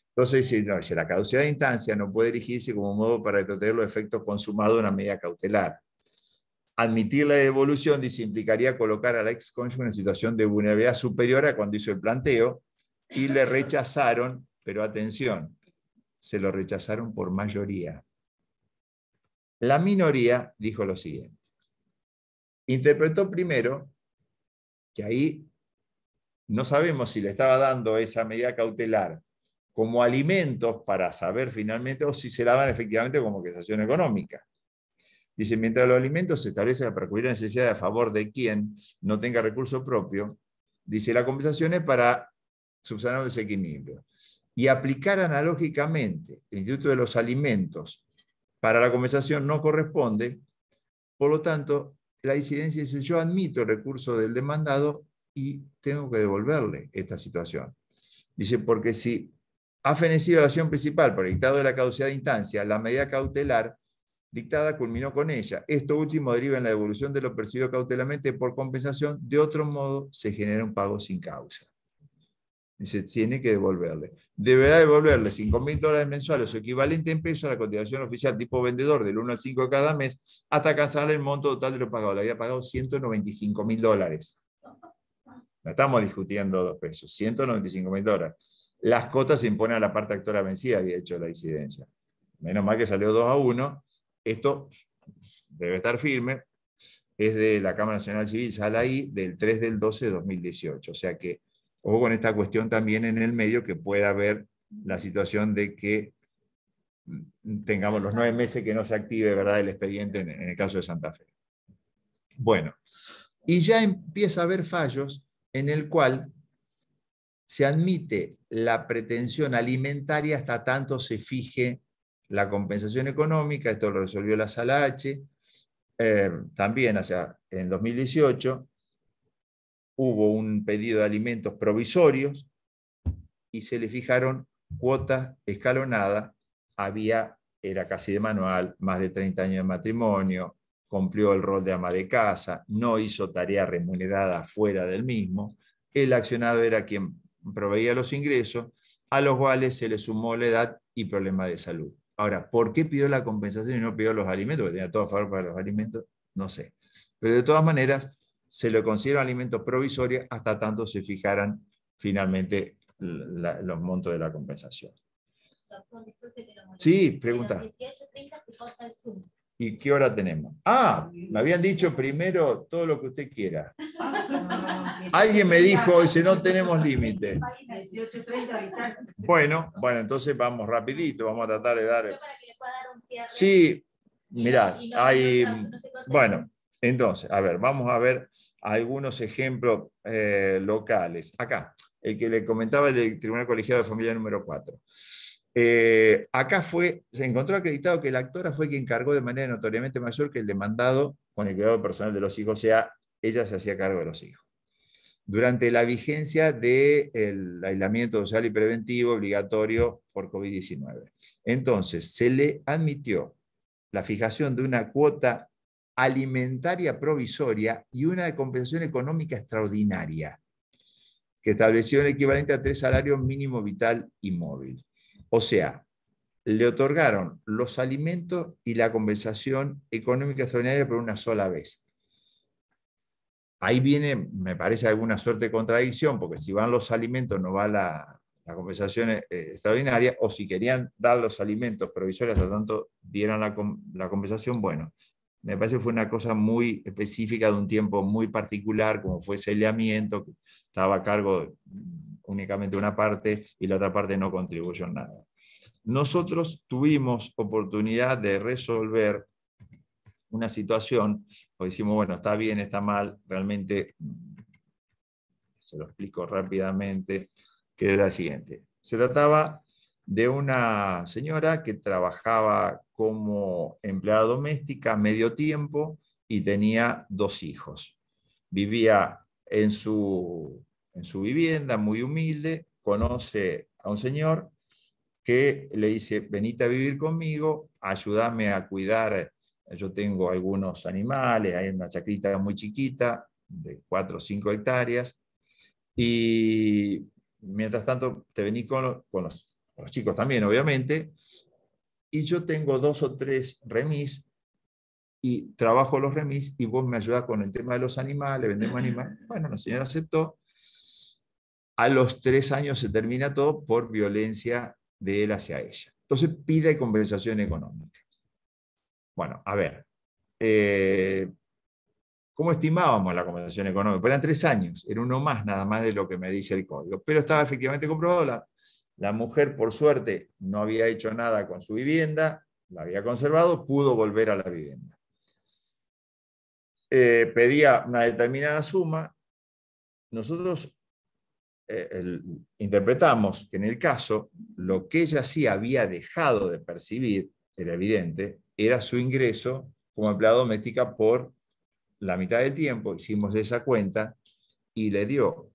Entonces dice, la caducidad de instancia no puede erigirse como modo para detener los efectos consumados de una medida cautelar. Admitir la devolución, dice, implicaría colocar a la ex cónyuge en una situación de vulnerabilidad superior a cuando hizo el planteo y le rechazaron, pero atención, se lo rechazaron por mayoría. La minoría dijo lo siguiente. Interpretó primero que ahí no sabemos si le estaba dando esa medida cautelar como alimentos para saber finalmente o si se la dan efectivamente como compensación económica. Dice, mientras los alimentos se establecen para cubrir la necesidad a favor de quien no tenga recurso propio, dice, la compensación es para subsanar un desequilibrio. Y aplicar analógicamente el Instituto de los Alimentos para la compensación no corresponde, por lo tanto, la disidencia dice, yo admito el recurso del demandado y tengo que devolverle esta situación. Dice, porque si ha fenecido la acción principal por dictado de la caducidad de instancia, la medida cautelar dictada culminó con ella. Esto último deriva en la devolución de lo percibido cautelamente por compensación. De otro modo, se genera un pago sin causa. Dice, tiene que devolverle. Deberá devolverle 5 mil dólares mensuales o equivalente en pesos a la continuación oficial tipo vendedor del 1 al 5 cada mes hasta alcanzar el monto total de lo pagado. Le había pagado 195 mil dólares. No estamos discutiendo dos pesos, 195 mil dólares. Las cotas se imponen a la parte actora vencida, había hecho la incidencia Menos mal que salió 2 a 1. Esto debe estar firme. Es de la Cámara Nacional Civil, sale ahí del 3 del 12 de 2018. O sea que o con esta cuestión también en el medio que pueda haber la situación de que tengamos los nueve meses que no se active ¿verdad? el expediente en, el caso de Santa Fe. Bueno, y ya empieza a haber fallos en el cual se admite la pretensión alimentaria hasta tanto se fije la compensación económica, esto lo resolvió la Sala H, eh, también hacia en 2018, hubo un pedido de alimentos provisorios y se le fijaron cuotas escalonadas. Había, era casi de manual, más de 30 años de matrimonio, cumplió el rol de ama de casa, no hizo tarea remunerada fuera del mismo. El accionado era quien proveía los ingresos, a los cuales se le sumó la edad y problemas de salud. Ahora, ¿por qué pidió la compensación y no pidió los alimentos? Porque tenía todo favor para los alimentos, no sé. Pero de todas maneras, se lo considera alimento provisorio hasta tanto se fijaran finalmente los montos de la compensación. sí, pregunta. ¿Y qué hora tenemos? Ah, me habían dicho primero todo lo que usted quiera. Alguien me dijo, dice, no tenemos límite. Bueno, bueno, entonces vamos rapidito, vamos a tratar de dar... Sí, mirá, hay... Bueno, entonces, a ver, vamos a ver algunos ejemplos eh, locales. Acá, el que le comentaba del Tribunal Colegiado de Familia número 4. Eh, acá fue, se encontró acreditado que la actora fue quien cargó de manera notoriamente mayor que el demandado con el cuidado personal de los hijos, o sea, ella se hacía cargo de los hijos. Durante la vigencia del aislamiento social y preventivo obligatorio por COVID-19. Entonces, se le admitió la fijación de una cuota alimentaria provisoria y una de compensación económica extraordinaria, que estableció el equivalente a tres salarios mínimo vital y móvil. O sea, le otorgaron los alimentos y la compensación económica extraordinaria por una sola vez. Ahí viene, me parece, alguna suerte de contradicción, porque si van los alimentos no va la, compensación eh, eh, extraordinaria, o si querían dar los alimentos provisorios, a tanto dieran la, la compensación, bueno, me parece que fue una cosa muy específica de un tiempo muy particular, como fue ese leamiento, que estaba a cargo mm, únicamente una parte y la otra parte no contribuyó en nada. Nosotros tuvimos oportunidad de resolver una situación, o pues decimos, bueno, está bien, está mal, realmente, mm, se lo explico rápidamente, que era la siguiente. Se trataba de una señora que trabajaba como empleada doméstica medio tiempo y tenía dos hijos. Vivía en su, vivienda, muy humilde, conoce a un señor que le dice, venite a vivir conmigo, ayúdame a cuidar, yo tengo algunos animales, hay una chacrita muy chiquita, de 4 o 5 hectáreas, y mientras tanto te vení con, con los chicos también, obviamente, y yo tengo dos o tres remis y trabajo los remis y vos me ayudás con el tema de los animales, vendemos animales. Bueno, la señora aceptó. A los tres años se termina todo por violencia de él hacia ella. Entonces pide compensación económica. Bueno, a ver, eh, ¿cómo estimábamos la compensación económica? eran tres años, era uno más nada más de lo que me dice el código, pero estaba efectivamente comprobado la la mujer, por suerte, no había hecho nada con su vivienda, la había conservado, pudo volver a la vivienda. Eh, pedía una determinada suma. Nosotros eh, interpretamos que en el caso lo que ella sí había dejado de percibir, era evidente, era su ingreso como empleada doméstica por la mitad del tiempo. Hicimos esa cuenta y le dio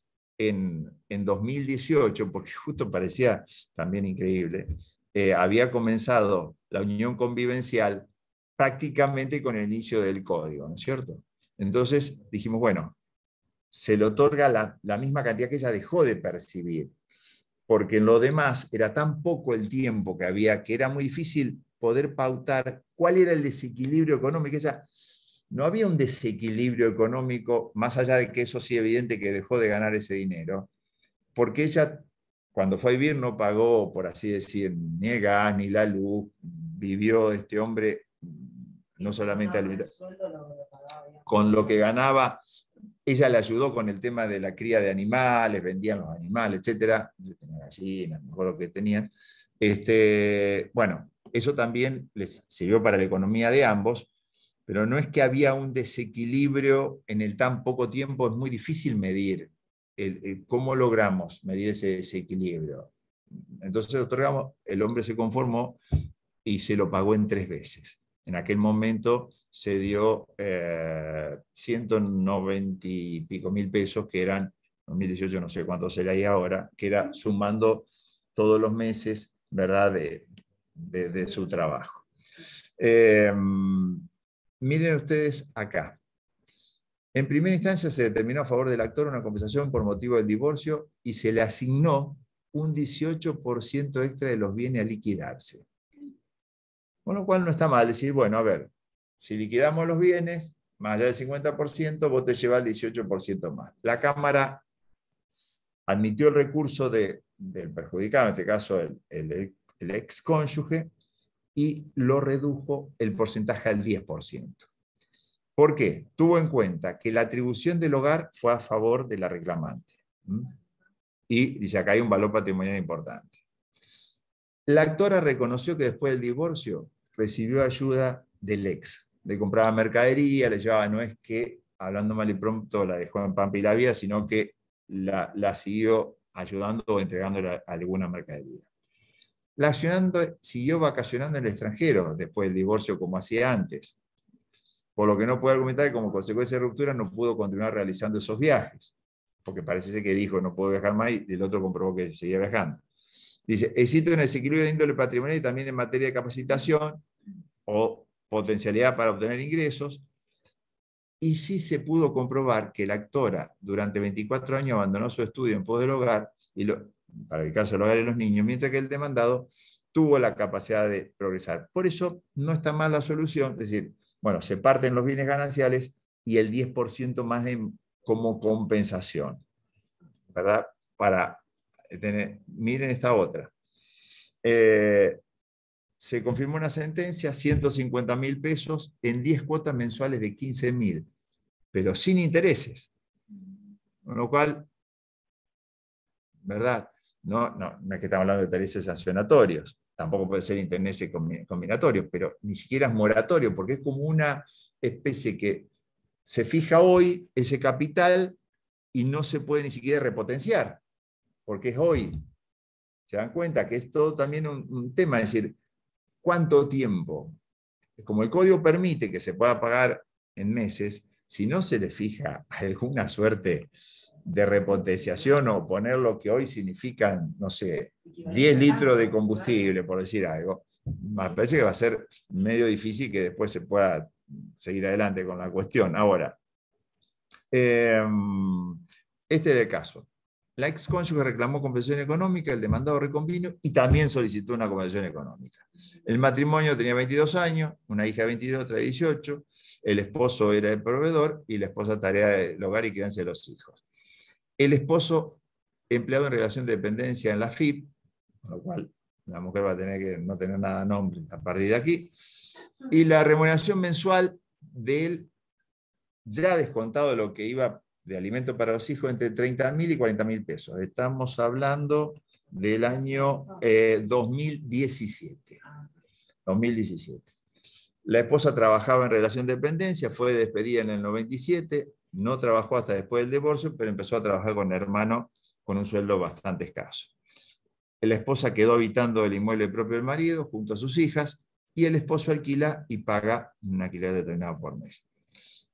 en, 2018, porque justo parecía también increíble, eh, había comenzado la unión convivencial prácticamente con el inicio del código, ¿no es cierto? Entonces dijimos, bueno, se le otorga la, la misma cantidad que ella dejó de percibir, porque en lo demás era tan poco el tiempo que había que era muy difícil poder pautar cuál era el desequilibrio económico. Ella no había un desequilibrio económico, más allá de que eso sí evidente que dejó de ganar ese dinero, porque ella cuando fue a vivir no pagó, por así decir, ni el gas, ni la luz, vivió este hombre mm, no solamente al... con lo que ganaba, ella le ayudó con el tema de la cría de animales, vendían los animales, etcétera, mejor lo que tenían. Este, bueno, eso también les sirvió para la economía de ambos, pero no es que había un desequilibrio en el tan poco tiempo, es muy difícil medir eh, cómo logramos medir ese desequilibrio. Entonces otorgamos, el hombre se conformó y se lo pagó en tres veces. En aquel momento se dio 190 eh, y pico mil pesos, que eran, 2018 no sé cuánto será y ahora, que era sumando todos los meses, ¿verdad?, de, su trabajo. Em, Miren ustedes acá. En primera instancia se determinó a favor del actor una compensación por motivo del divorcio y se le asignó un 18% extra de los bienes a liquidarse. Con lo cual no está mal decir, bueno, a ver, si liquidamos los bienes, más allá del 50%, vos te llevas el 18% más. La Cámara admitió el recurso del perjudicado, en este caso el, el ex cónyuge, y lo redujo el porcentaje al 10%. ¿Por qué? Tuvo en cuenta que la atribución del hogar fue a favor de la reclamante. Y dice, acá hay un valor patrimonial importante. La actora reconoció que después del divorcio recibió ayuda del ex. Le compraba mercadería, le llevaba, no es que, hablando mal y pronto, la dejó en Pampa y la vida, siguió ayudando o entregándole alguna mercadería siguió vacacionando en el extranjero después del divorcio como hacía antes, por lo que no puede argumentar que como consecuencia de ruptura no pudo continuar realizando esos viajes, porque parece ser que dijo no puedo viajar más y el otro comprobó que seguía viajando. Dice, existe un desequilibrio de índole patrimonial y también en materia de capacitación o potencialidad para obtener ingresos, y sí se pudo comprobar que la actora durante 24 años abandonó su estudio en pos del hogar y lo, para dedicarse caso de los niños, mientras que el demandado tuvo la capacidad de progresar. Por eso no está mal la solución, es decir, bueno, se parten los bienes gananciales y el 10% más como compensación, ¿verdad? Para tener, miren esta otra. Eh, se confirmó una sentencia, 150 mil pesos en 10 cuotas mensuales de 15 mil, pero sin intereses. Con lo cual, ¿verdad? No, es que estamos hablando de intereses sancionatorios, tampoco puede ser intereses combinatorios, pero ni siquiera es moratorio, porque es como una especie que se fija hoy ese capital y no se puede ni siquiera repotenciar, porque es hoy. Se dan cuenta que es todo también un, un tema, es decir, ¿cuánto tiempo? Como el código permite que se pueda pagar en meses, si no se le fija alguna suerte de repotenciación o poner lo que hoy significan, no sé, 10 litros de combustible, por decir algo, me parece que va a ser medio difícil que después se pueda seguir adelante con la cuestión. Ahora, em, este era el caso. La ex cónyuge reclamó compensación económica, el demandado reconvino y también solicitó una compensación económica. El matrimonio tenía 22 años, una hija de 22, otra de 18, el esposo era el proveedor y la esposa tarea del hogar y crianza de los hijos. El esposo empleado en relación de dependencia en la FIP, con lo cual la mujer va a tener que no tener nada a nombre a partir de aquí, y la remuneración mensual del ya descontado lo que iba de alimento para los hijos entre 30.000 mil y 40.000 mil pesos. Estamos hablando del año 2017. Eh, 2017. La esposa trabajaba en relación de dependencia, fue despedida en el 97, no trabajó hasta después del divorcio, pero empezó a trabajar con hermano con un sueldo bastante escaso. La esposa quedó habitando el inmueble propio del marido junto a sus hijas y el esposo alquila y paga un alquiler determinado por mes.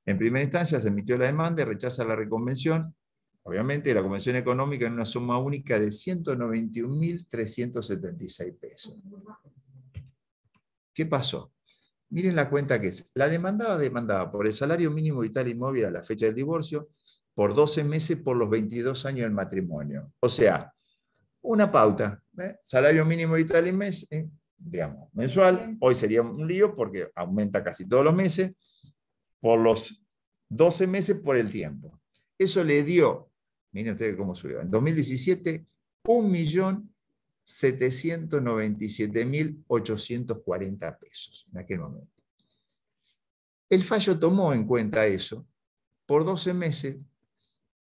En primera instancia se emitió la demanda y rechaza la reconvención, obviamente la convención económica en una suma única de 191.376 pesos. ¿Qué pasó? Miren la cuenta que es. La demandada demandaba por el salario mínimo vital inmóvil a la fecha del divorcio, por 12 meses por los 22 años del matrimonio. O sea, una pauta, ¿eh? salario mínimo vital y mes, eh, digamos, mensual, hoy sería un lío porque aumenta casi todos los meses, por los 12 meses por el tiempo. Eso le dio, miren ustedes cómo subió, en 2017, un millón... 797.840 pesos en aquel momento. El fallo tomó en cuenta eso por 12 meses,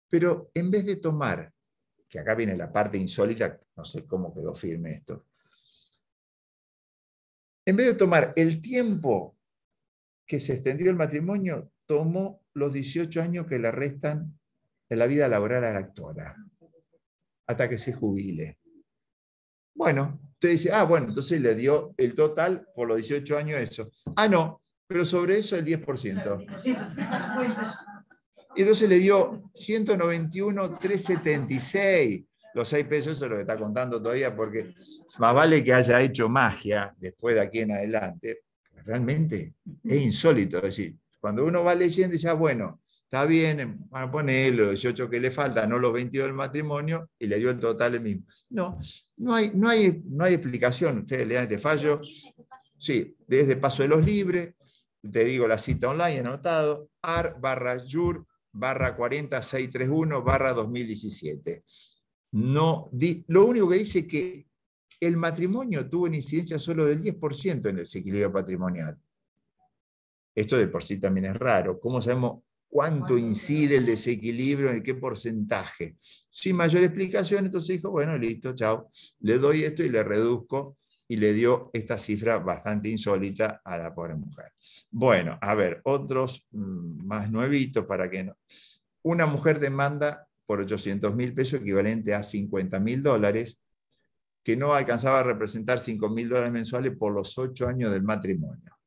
pero en vez de tomar, que acá viene la parte insólita, no sé cómo quedó firme esto, en vez de tomar el tiempo que se extendió el matrimonio, tomó los 18 años que le restan de la vida laboral a la actora, hasta que se jubile. Bueno, usted dice, ah, bueno, entonces le dio el total por los 18 años eso. Ah, no, pero sobre eso el 10%. Y entonces le dio 191,376. Los 6 pesos, eso es lo que está contando todavía, porque más vale que haya hecho magia después de aquí en adelante. Realmente es insólito. decir, cuando uno va leyendo, ya, ah, bueno, Está bien, bueno, em, ah, pone los 18 que le falta, no los 22 del matrimonio, y le dio el total el mismo. No, no hay, no hay, no hay explicación. Ustedes le dan este fallo. Sí, desde Paso de los Libres, te digo la cita online, anotado, AR barra jur barra 40631 barra 2017. No, lo único que dice es que el matrimonio tuvo una incidencia solo del 10% en el desequilibrio patrimonial. Esto de por sí también es raro. ¿Cómo sabemos cuánto incide el desequilibrio, en qué porcentaje. Sin mayor explicación, entonces dijo, bueno, listo, chao, le doy esto y le reduzco y le dio esta cifra bastante insólita a la pobre mujer. Bueno, a ver, otros mm, más nuevitos para que no. Una mujer demanda por 800 mil pesos, equivalente a 50 mil dólares, que no alcanzaba a representar 5 mil dólares mensuales por los ocho años del matrimonio.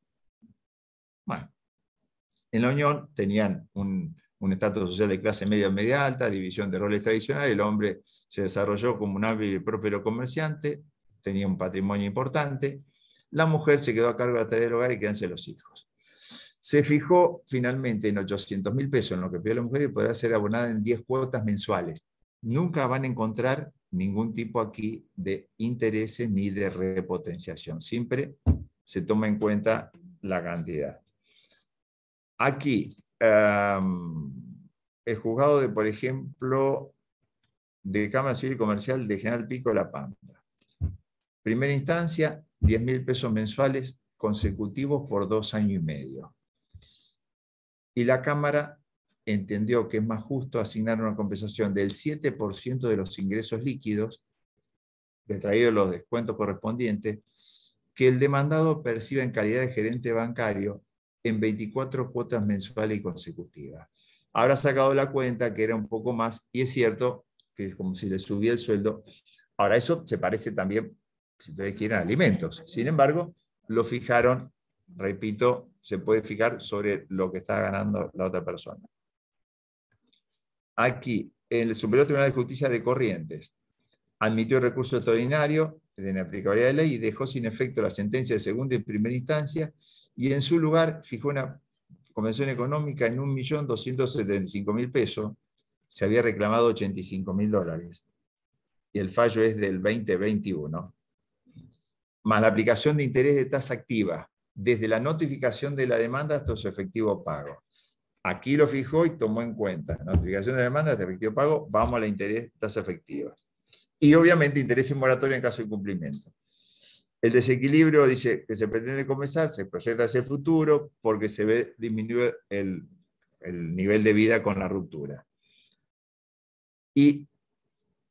Bueno, en la Unión tenían un, estatus social de clase media media alta, división de roles tradicionales, el hombre se desarrolló como un hábil y próspero comerciante, tenía un patrimonio importante, la mujer se quedó a cargo de la tarea del hogar y quedanse los hijos. Se fijó finalmente en 800 mil pesos en lo que pidió la mujer y podrá ser abonada en 10 cuotas mensuales. Nunca van a encontrar ningún tipo aquí de intereses ni de repotenciación. Siempre se toma en cuenta la cantidad. Aquí, el juzgado de, por ejemplo, de Cámara Civil y Comercial de General Pico La Pampa. Primera instancia, 10 mil pesos mensuales consecutivos por dos años y medio. Y la Cámara entendió que es más justo asignar una compensación del 7% de los ingresos líquidos, detraídos los descuentos correspondientes, que el demandado perciba en calidad de gerente bancario en 24 cuotas mensuales y consecutivas. Habrá sacado la cuenta que era un poco más, y es cierto que es como si le subía el sueldo. Ahora, eso se parece también, si ustedes quieren, alimentos. Sin embargo, lo fijaron, repito, se puede fijar sobre lo que está ganando la otra persona. Aquí, el Superior Tribunal de Justicia de Corrientes admitió el recurso extraordinario de inaplicabilidad de ley y dejó sin efecto la sentencia de segunda y primera instancia y en su lugar fijó una convención económica en 1.275.000 pesos. Se había reclamado 85.000 dólares y el fallo es del 2021. Más la aplicación de interés de tasa activa desde la notificación de la demanda hasta su efectivo pago. Aquí lo fijó y tomó en cuenta. Notificación de demanda hasta efectivo pago, vamos a la interés, tasa efectiva y obviamente interés en moratoria en caso de incumplimiento. El desequilibrio dice que se pretende comenzar, se proyecta hacia el futuro porque se ve disminuir el, nivel de vida con la ruptura. Y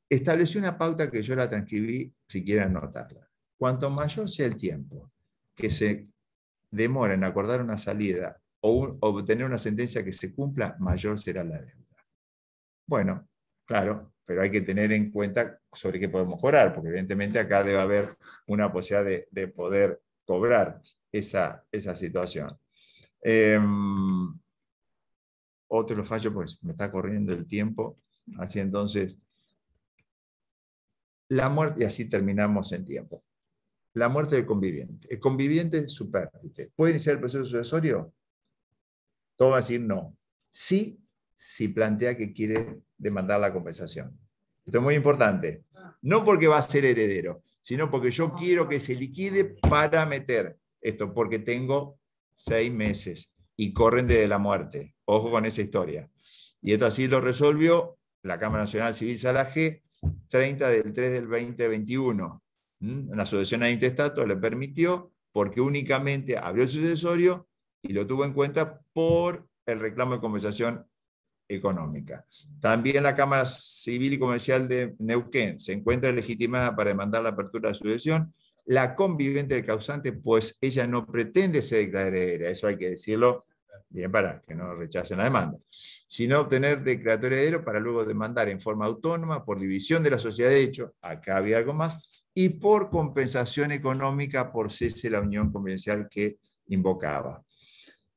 estableció una pauta que yo la transcribí, si quieren anotarla. Cuanto mayor sea el tiempo que se demora en acordar una salida o obtener una sentencia que se cumpla, mayor será la deuda. Bueno, claro, pero hay que tener en cuenta sobre qué podemos cobrar, porque evidentemente acá debe haber una posibilidad de, poder cobrar esa, esa situación. Eh, otro fallo, pues me está corriendo el tiempo, así entonces, la muerte, y así terminamos en tiempo. La muerte del conviviente. El conviviente es pérdida. ¿Puede iniciar el proceso sucesorio? Todo va a decir no. Sí, si plantea que quiere demandar la compensación. Esto es muy importante. No porque va a ser heredero, sino porque yo quiero que se liquide para meter esto, porque tengo seis meses y corren desde la muerte. Ojo con esa historia. Y esto así lo resolvió la Cámara Nacional Civil Sala 30 del 3 del 2021. La ¿Mm? sucesión a intestato le permitió porque únicamente abrió el sucesorio y lo tuvo en cuenta por el reclamo de compensación económica. También la Cámara Civil y Comercial de Neuquén se encuentra legitimada para demandar la apertura de su La conviviente del causante, pues ella no pretende ser declaradera, eso hay que decirlo bien para que no rechacen la demanda, sino obtener declaratoria de heredero para luego demandar en forma autónoma por división de la sociedad de hecho, acá había algo más, y por compensación económica por cese la unión convencional que invocaba.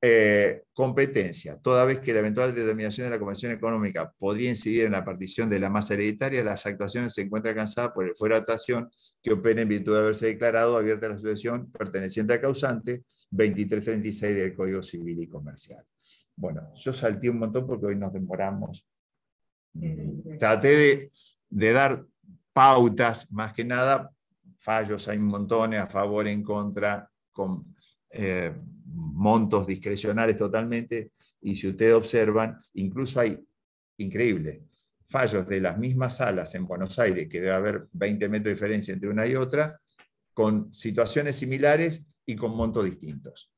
Eh, competencia, toda vez que la eventual determinación de la Convención Económica podría incidir en la partición de la masa hereditaria, las actuaciones se encuentran alcanzadas por el fuero de actuación que opera en virtud de haberse declarado abierta la sucesión perteneciente al causante 2336 del Código Civil y Comercial. Bueno, yo salté un montón porque hoy nos demoramos. Traté de, de dar pautas, más que nada, fallos hay montón, a favor, en contra, con eh, montos discrecionales totalmente, y si ustedes observan, incluso hay, increíbles fallos de las mismas salas en Buenos Aires, que debe haber 20 metros de diferencia entre una y otra, con situaciones similares y con montos distintos.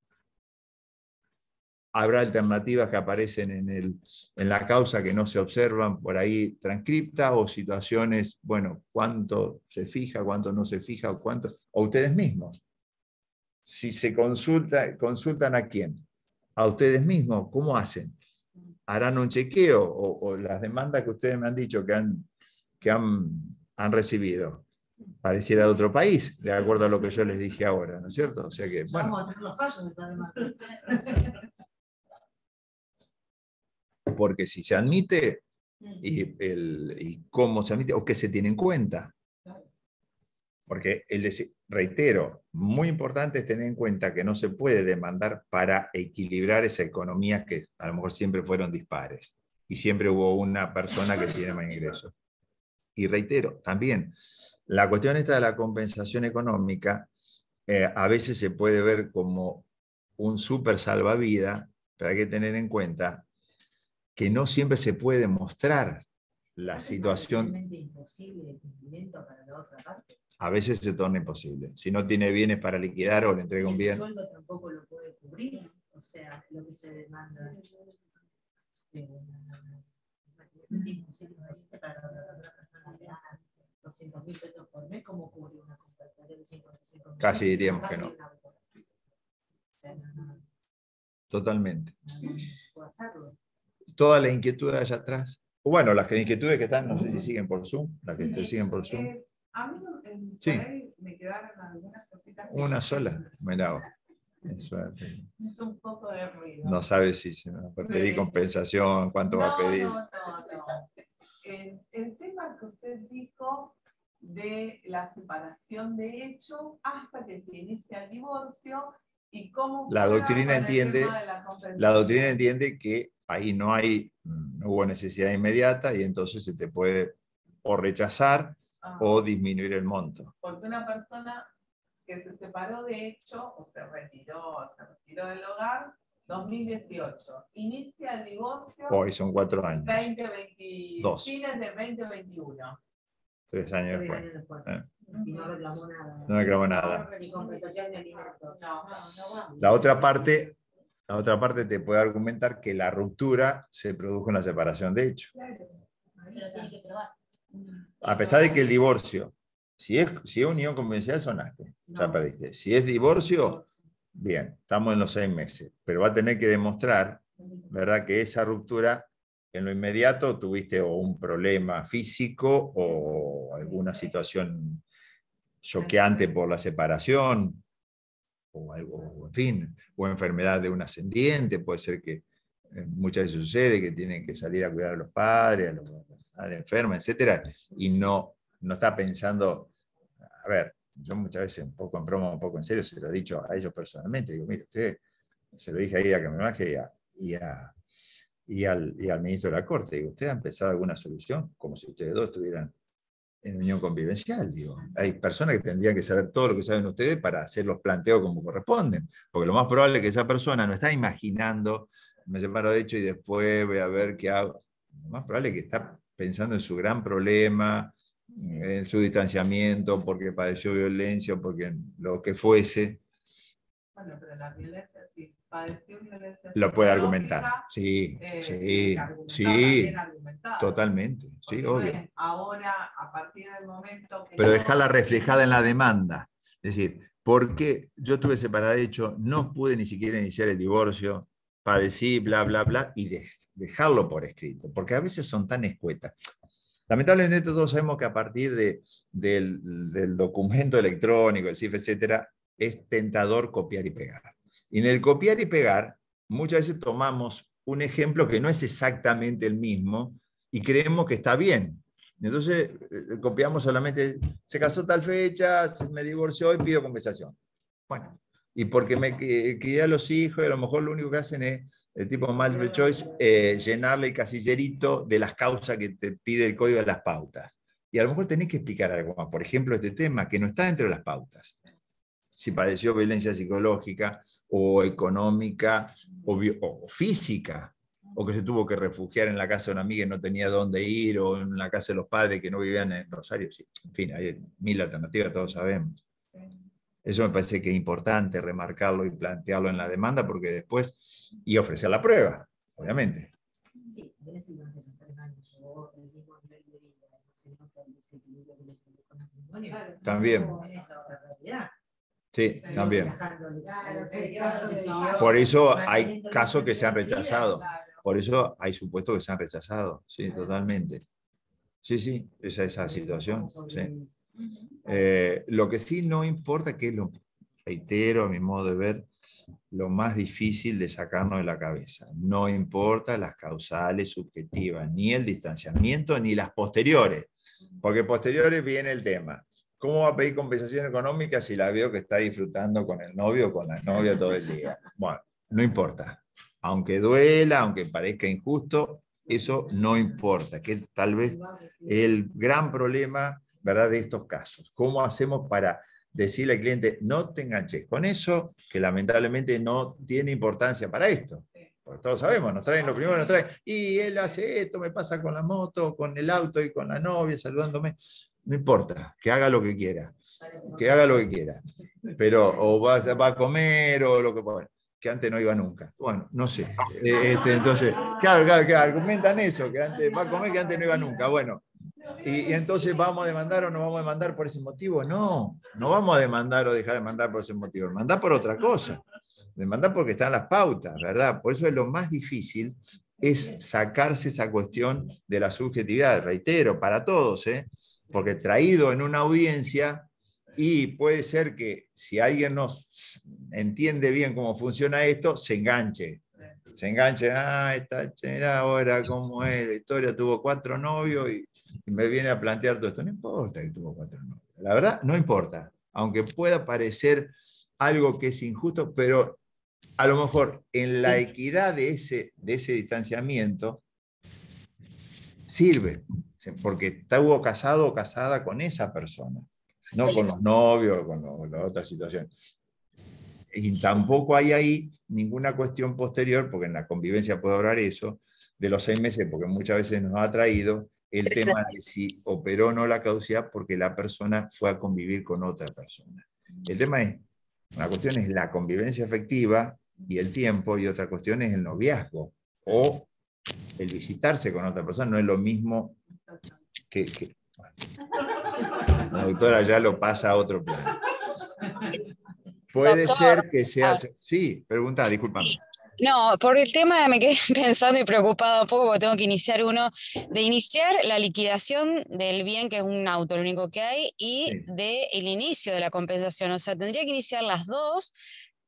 Habrá alternativas que aparecen en, el, en la causa que no se observan por ahí transcripta o situaciones, bueno, cuánto se fija, cuánto no se fija, o cuánto, o ustedes mismos si se consulta, consultan a quién? A ustedes mismos, ¿cómo hacen? ¿Harán un chequeo o, las demandas que ustedes me han dicho que han, que han, han recibido? pareciera de otro país, de acuerdo a lo que yo les dije ahora, ¿no es cierto? O sea que, Vamos a tener los fallos de Porque si se admite, y, el, y cómo se admite, o qué se tiene en cuenta. Porque el, reitero, muy importante es tener en cuenta que no se puede demandar para equilibrar esas economías que a lo mejor siempre fueron dispares y siempre hubo una persona que tiene más ingresos. Y reitero, también la cuestión esta de la compensación económica eh, a veces se puede ver como un súper salvavidas, pero hay que tener en cuenta que no siempre se puede mostrar la situación. Es imposible el para la otra parte a veces se torna imposible. Si no tiene bienes para liquidar o le entrega un bien. El sueldo tampoco lo puede cubrir, o sea, lo que se demanda. Casi diríamos que no. Totalmente. Toda la inquietud allá atrás. Bueno, las inquietudes que están, no sé si siguen por Zoom, las que siguen por Zoom. A mí en me quedaron algunas cositas. Una sola, me la es un poco de ruido. No sabe si se va a pedir compensación, cuánto va a pedir. No, no, no. El, tema que usted dijo de la separación de hecho hasta que se inicia el divorcio y cómo... La doctrina entiende, doctrina entiende que ahí no, hay, mm, no hubo necesidad inmediata y entonces se te puede o rechazar o ah. disminuir el monto. Porque una persona que se separó de hecho o se retiró, se retiró del hogar, 2018. Inicia el divorcio. Hoy son cuatro años. Fines de 2021. Tres años después. Eh. Y no reclamó nada. No reclamó nada. Ni compensación de la otra parte, la otra parte te puede argumentar que la ruptura se produjo en la separación de hecho. Claro, pero tiene que probar. Mm. A pesar de que el divorcio, si es, si unión convencional, sonaste, Si es divorcio, bien, estamos en los seis meses, pero va a tener que demostrar, ¿verdad?, que esa ruptura en lo inmediato tuviste o un problema físico o alguna situación choqueante por la separación, o algo, en fin, o enfermedad de un ascendiente, puede ser que eh, muchas veces sucede que tienen que salir a cuidar a los padres, a los, a la enferma, etcétera, y no, no está pensando, a ver, yo muchas veces, un poco en broma, un poco en serio, se lo he dicho a ellos personalmente, digo, mire, usted, se lo dije ahí a que me y, a, y, al, y al ministro de la Corte, digo, ¿usted ha empezado alguna solución? Como si ustedes dos estuvieran en unión convivencial, digo. Hay personas que tendrían que saber todo lo que saben ustedes para hacer los planteos como corresponden, porque lo más probable es que esa persona no está imaginando, me separo de hecho y después voy a ver qué hago. Lo más probable es que está pensando en su gran problema, en su distanciamiento, porque padeció violencia, porque lo que fuese. Bueno, pero la violencia, sí, padeció violencia. Lo puede argumentar, sí, eh, sí, sí, totalmente. Sí, obvio. ahora, a partir del momento Pero dejarla reflejada en la demanda. Es decir, porque yo estuve separado, de hecho, no pude ni siquiera iniciar el divorcio, decir bla, bla, bla, y dejarlo por escrito, porque a veces son tan escuetas. Lamentablemente todos sabemos que a partir de, del, documento electrónico, el CIF, etcétera, es tentador copiar y pegar. Y en el copiar y pegar, muchas veces tomamos un ejemplo que no es exactamente el mismo y creemos que está bien. Entonces eh, copiamos solamente, se casó tal fecha, se me divorció y pido compensación. Bueno, y porque me crié a los hijos y a lo mejor lo único que hacen es, el tipo de choice, eh, llenarle el casillerito de las causas que te pide el código de las pautas. Y a lo mejor tenés que explicar algo más, por ejemplo, este tema que no está dentro de las pautas. Si padeció violencia psicológica o económica o, o física, o que se tuvo que refugiar en la casa de una amiga y no tenía dónde ir, o en la casa de los padres que no vivían en Rosario. Sí. En fin, hay mil alternativas, todos sabemos. Eso me parece que es importante remarcarlo y plantearlo en la demanda porque después, y ofrecer la prueba, obviamente. Sí, también. Sí, también. Por eso hay casos que se han rechazado. Por eso hay supuestos que se han rechazado. Sí, totalmente. Sí, sí, esa es la situación. Sí. Eh, lo que sí no importa, que lo reitero a mi modo de ver, lo más difícil de sacarnos de la cabeza. No importa las causales subjetivas, ni el distanciamiento, ni las posteriores, porque posteriores viene el tema. ¿Cómo va a pedir compensación económica si la veo que está disfrutando con el novio o con la novia todo el día? Bueno, no importa. Aunque duela, aunque parezca injusto, eso no importa. Que tal vez el gran problema ¿verdad? de estos casos. ¿Cómo hacemos para decirle al cliente, no te enganches con eso, que lamentablemente no tiene importancia para esto? Porque todos sabemos, nos traen lo primero nos traen, y él hace esto, me pasa con la moto, con el auto y con la novia saludándome. No importa, que haga lo que quiera, que haga lo que quiera. Pero o va, a comer o lo que pueda que antes no iba nunca. Bueno, no sé. Eh, este, entonces, claro, claro, que argumentan eso, que antes va a comer, que antes no iba nunca. Bueno, y, entonces vamos a demandar o no vamos a demandar por ese motivo. No, no vamos a demandar o dejar de demandar por ese motivo. Demandar por otra cosa. Demandar porque están las pautas, ¿verdad? Por eso es lo más difícil es sacarse esa cuestión de la subjetividad, reitero, para todos, ¿eh? porque traído en una audiencia y puede ser que si alguien no entiende bien cómo funciona esto, se enganche. Se enganche, ah, esta chera ahora, ¿cómo es? La historia tuvo cuatro novios y me viene a plantear todo esto, no importa que tuvo cuatro novios. La verdad, no importa. Aunque pueda parecer algo que es injusto, pero a lo mejor en la equidad de ese, de ese distanciamiento sirve, porque estuvo casado o casada con esa persona, no con los novios o con, la otra situación. Y tampoco hay ahí ninguna cuestión posterior, porque en la convivencia puedo hablar eso, de los seis meses, porque muchas veces nos ha traído el tema de si operó o no la caducidad porque la persona fue a convivir con otra persona. El tema es, una cuestión es la convivencia afectiva y el tiempo, y otra cuestión es el noviazgo o el visitarse con otra persona. No es lo mismo que... La doctora ya lo pasa a otro plano. Puede ser que sea... Sí, pregunta, discúlpame. No, por el tema me quedé pensando y preocupado un poco porque tengo que iniciar uno, de iniciar la liquidación del bien, que es un auto, lo único que hay, y del inicio de la compensación. O sea, tendría que iniciar las dos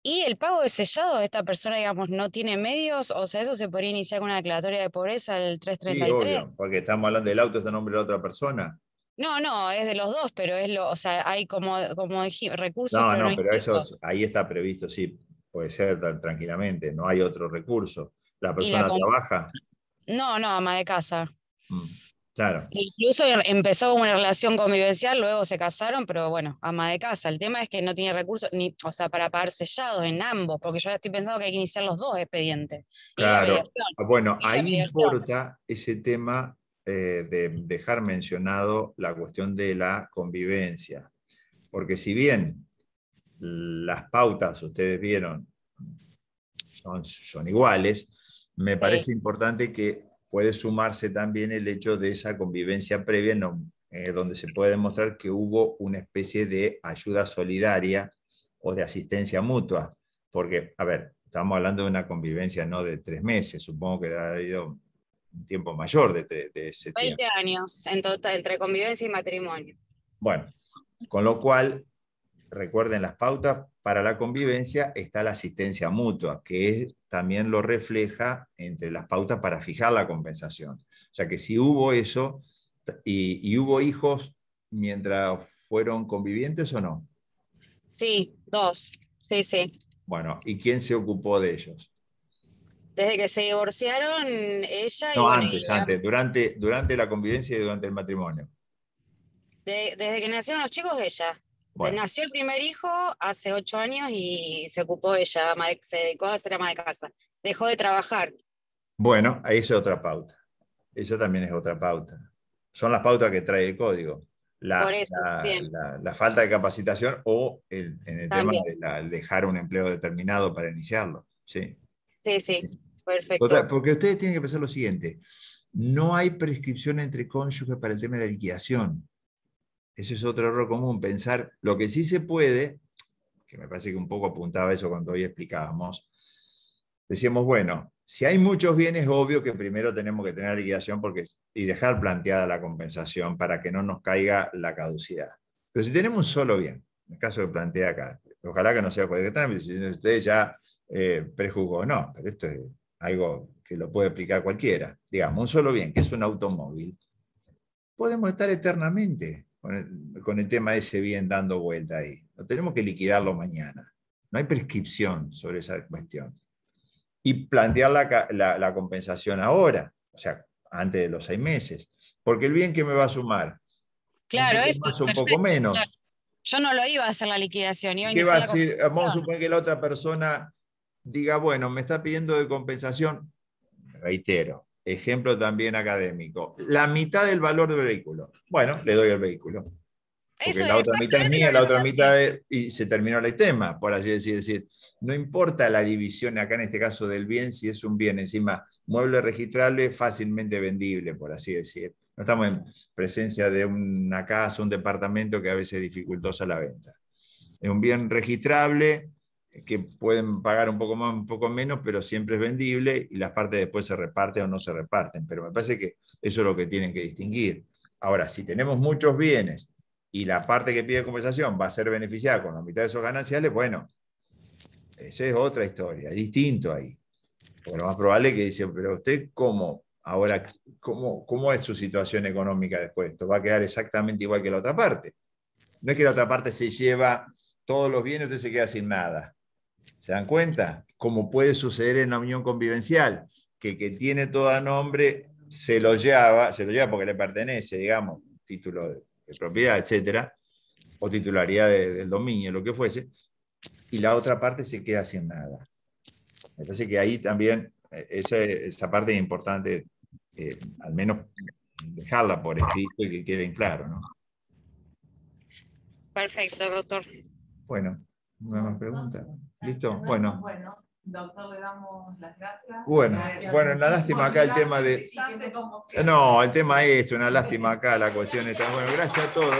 y el pago de sellado de esta persona, digamos, no tiene medios, o sea, eso se podría iniciar con una declaratoria de pobreza al 333. Sí, obvio, porque estamos hablando del auto, es a nombre de otra persona. No, no, es de los dos, pero es lo, o sea, hay como, como recursos. No, no, pero eso ahí está previsto, sí puede ser tan tranquilamente, no hay otro recurso. La persona trabaja. No, no, ama de casa. Mm, claro. E incluso empezó una relación convivencial, luego se casaron, pero bueno, ama de casa. El tema es que no tiene recursos, ni, o sea, para pagar sellados en ambos, porque yo ya estoy pensando que hay que iniciar los dos expedientes. Claro. Ah, bueno, ahí importa ese tema eh, de dejar mencionado la cuestión de la convivencia. Porque si bien las pautas, ustedes vieron, son, iguales, me parece importante que puede sumarse también el hecho de esa convivencia previa eh, donde se puede demostrar que hubo una especie de ayuda solidaria o de asistencia mutua. Porque, a ver, estamos hablando de una convivencia no de tres meses, supongo que ha habido un tiempo mayor de, de ese 20 años en total, entre convivencia y matrimonio. Bueno, con lo cual recuerden las pautas para la convivencia, está la asistencia mutua, que también lo refleja entre las pautas para fijar la compensación. O sea que si hubo eso y, hubo hijos mientras fueron convivientes o no. Sí, dos. Sí, sí. Bueno, ¿y quién se ocupó de ellos? Desde que se divorciaron, ella y. No, antes, antes, durante, durante la convivencia y durante el matrimonio. desde que nacieron los chicos, ella. Nació el primer hijo hace ocho años y se ocupó ella, se dedicó a ser ama de casa. Dejó de trabajar. Bueno, ahí es otra pauta. Esa también es otra pauta. Son las pautas que trae el código. La, falta de capacitación o el, en el tema de dejar un empleo determinado para iniciarlo. Sí, sí, perfecto. porque ustedes tienen que pensar lo siguiente. No hay prescripción entre cónyuges para el tema de la liquidación. Ese es otro error común, pensar lo que sí se puede, que me parece que un poco apuntaba eso cuando hoy explicábamos, decíamos, bueno, si hay muchos bienes, obvio que primero tenemos que tener liquidación porque, y dejar planteada la compensación para que no nos caiga la caducidad. Pero si tenemos un solo bien, en el caso que plantea acá, ojalá que no sea cualquier trámite, si ustedes ya eh, no, pero esto es algo que lo puede explicar cualquiera. Digamos, un solo bien, que es un automóvil, podemos estar eternamente con el, tema de ese bien dando vuelta ahí. Lo tenemos que liquidarlo mañana. No hay prescripción sobre esa cuestión. Y plantear la, compensación ahora, o sea, antes de los seis meses. Porque el bien que me va a sumar. Claro, es un poco menos. Yo no lo iba a hacer la liquidación. Vamos a suponer que la otra persona diga, bueno, me está pidiendo de compensación, reitero, Ejemplo también académico. La mitad del valor del vehículo. Bueno, le doy el vehículo. Porque la otra mitad es mía, la otra mitad es, y se terminó el tema, por así decir. decir, no importa la división acá en este caso del bien, si es un bien encima mueble registrable, fácilmente vendible, por así decir. No estamos en presencia de una casa, un departamento que a veces es dificultosa la venta. Es un bien registrable, que pueden pagar un poco más, un poco menos, pero siempre es vendible y las partes después se reparten o no se reparten. Pero me parece que eso es lo que tienen que distinguir. Ahora, si tenemos muchos bienes y la parte que pide compensación va a ser beneficiada con la mitad de esos gananciales, bueno, esa es otra historia, es distinto ahí. Pero lo más probable es que dicen, pero usted cómo, ahora, cómo, cómo es su situación económica después esto, va a quedar exactamente igual que la otra parte. No es que la otra parte se lleva todos los bienes, usted se queda sin nada. ¿Se dan cuenta? Como puede suceder en la unión convivencial, que que tiene todo nombre se lo lleva, se lo lleva porque le pertenece, digamos, título de, propiedad, etcétera, o titularidad del dominio, lo que fuese, y la otra parte se queda sin nada. Entonces que ahí también eh, esa, esa parte es importante, eh, al menos dejarla por escrito y que quede en claro, Perfecto, doctor. Bueno, ¿Una pregunta? ¿Listo? Bueno. Bueno. Doctor, le damos las gracias. Bueno, bueno, una lástima acá el tema de. No, el tema es esto, una lástima acá la cuestión está. Bueno, gracias a todos.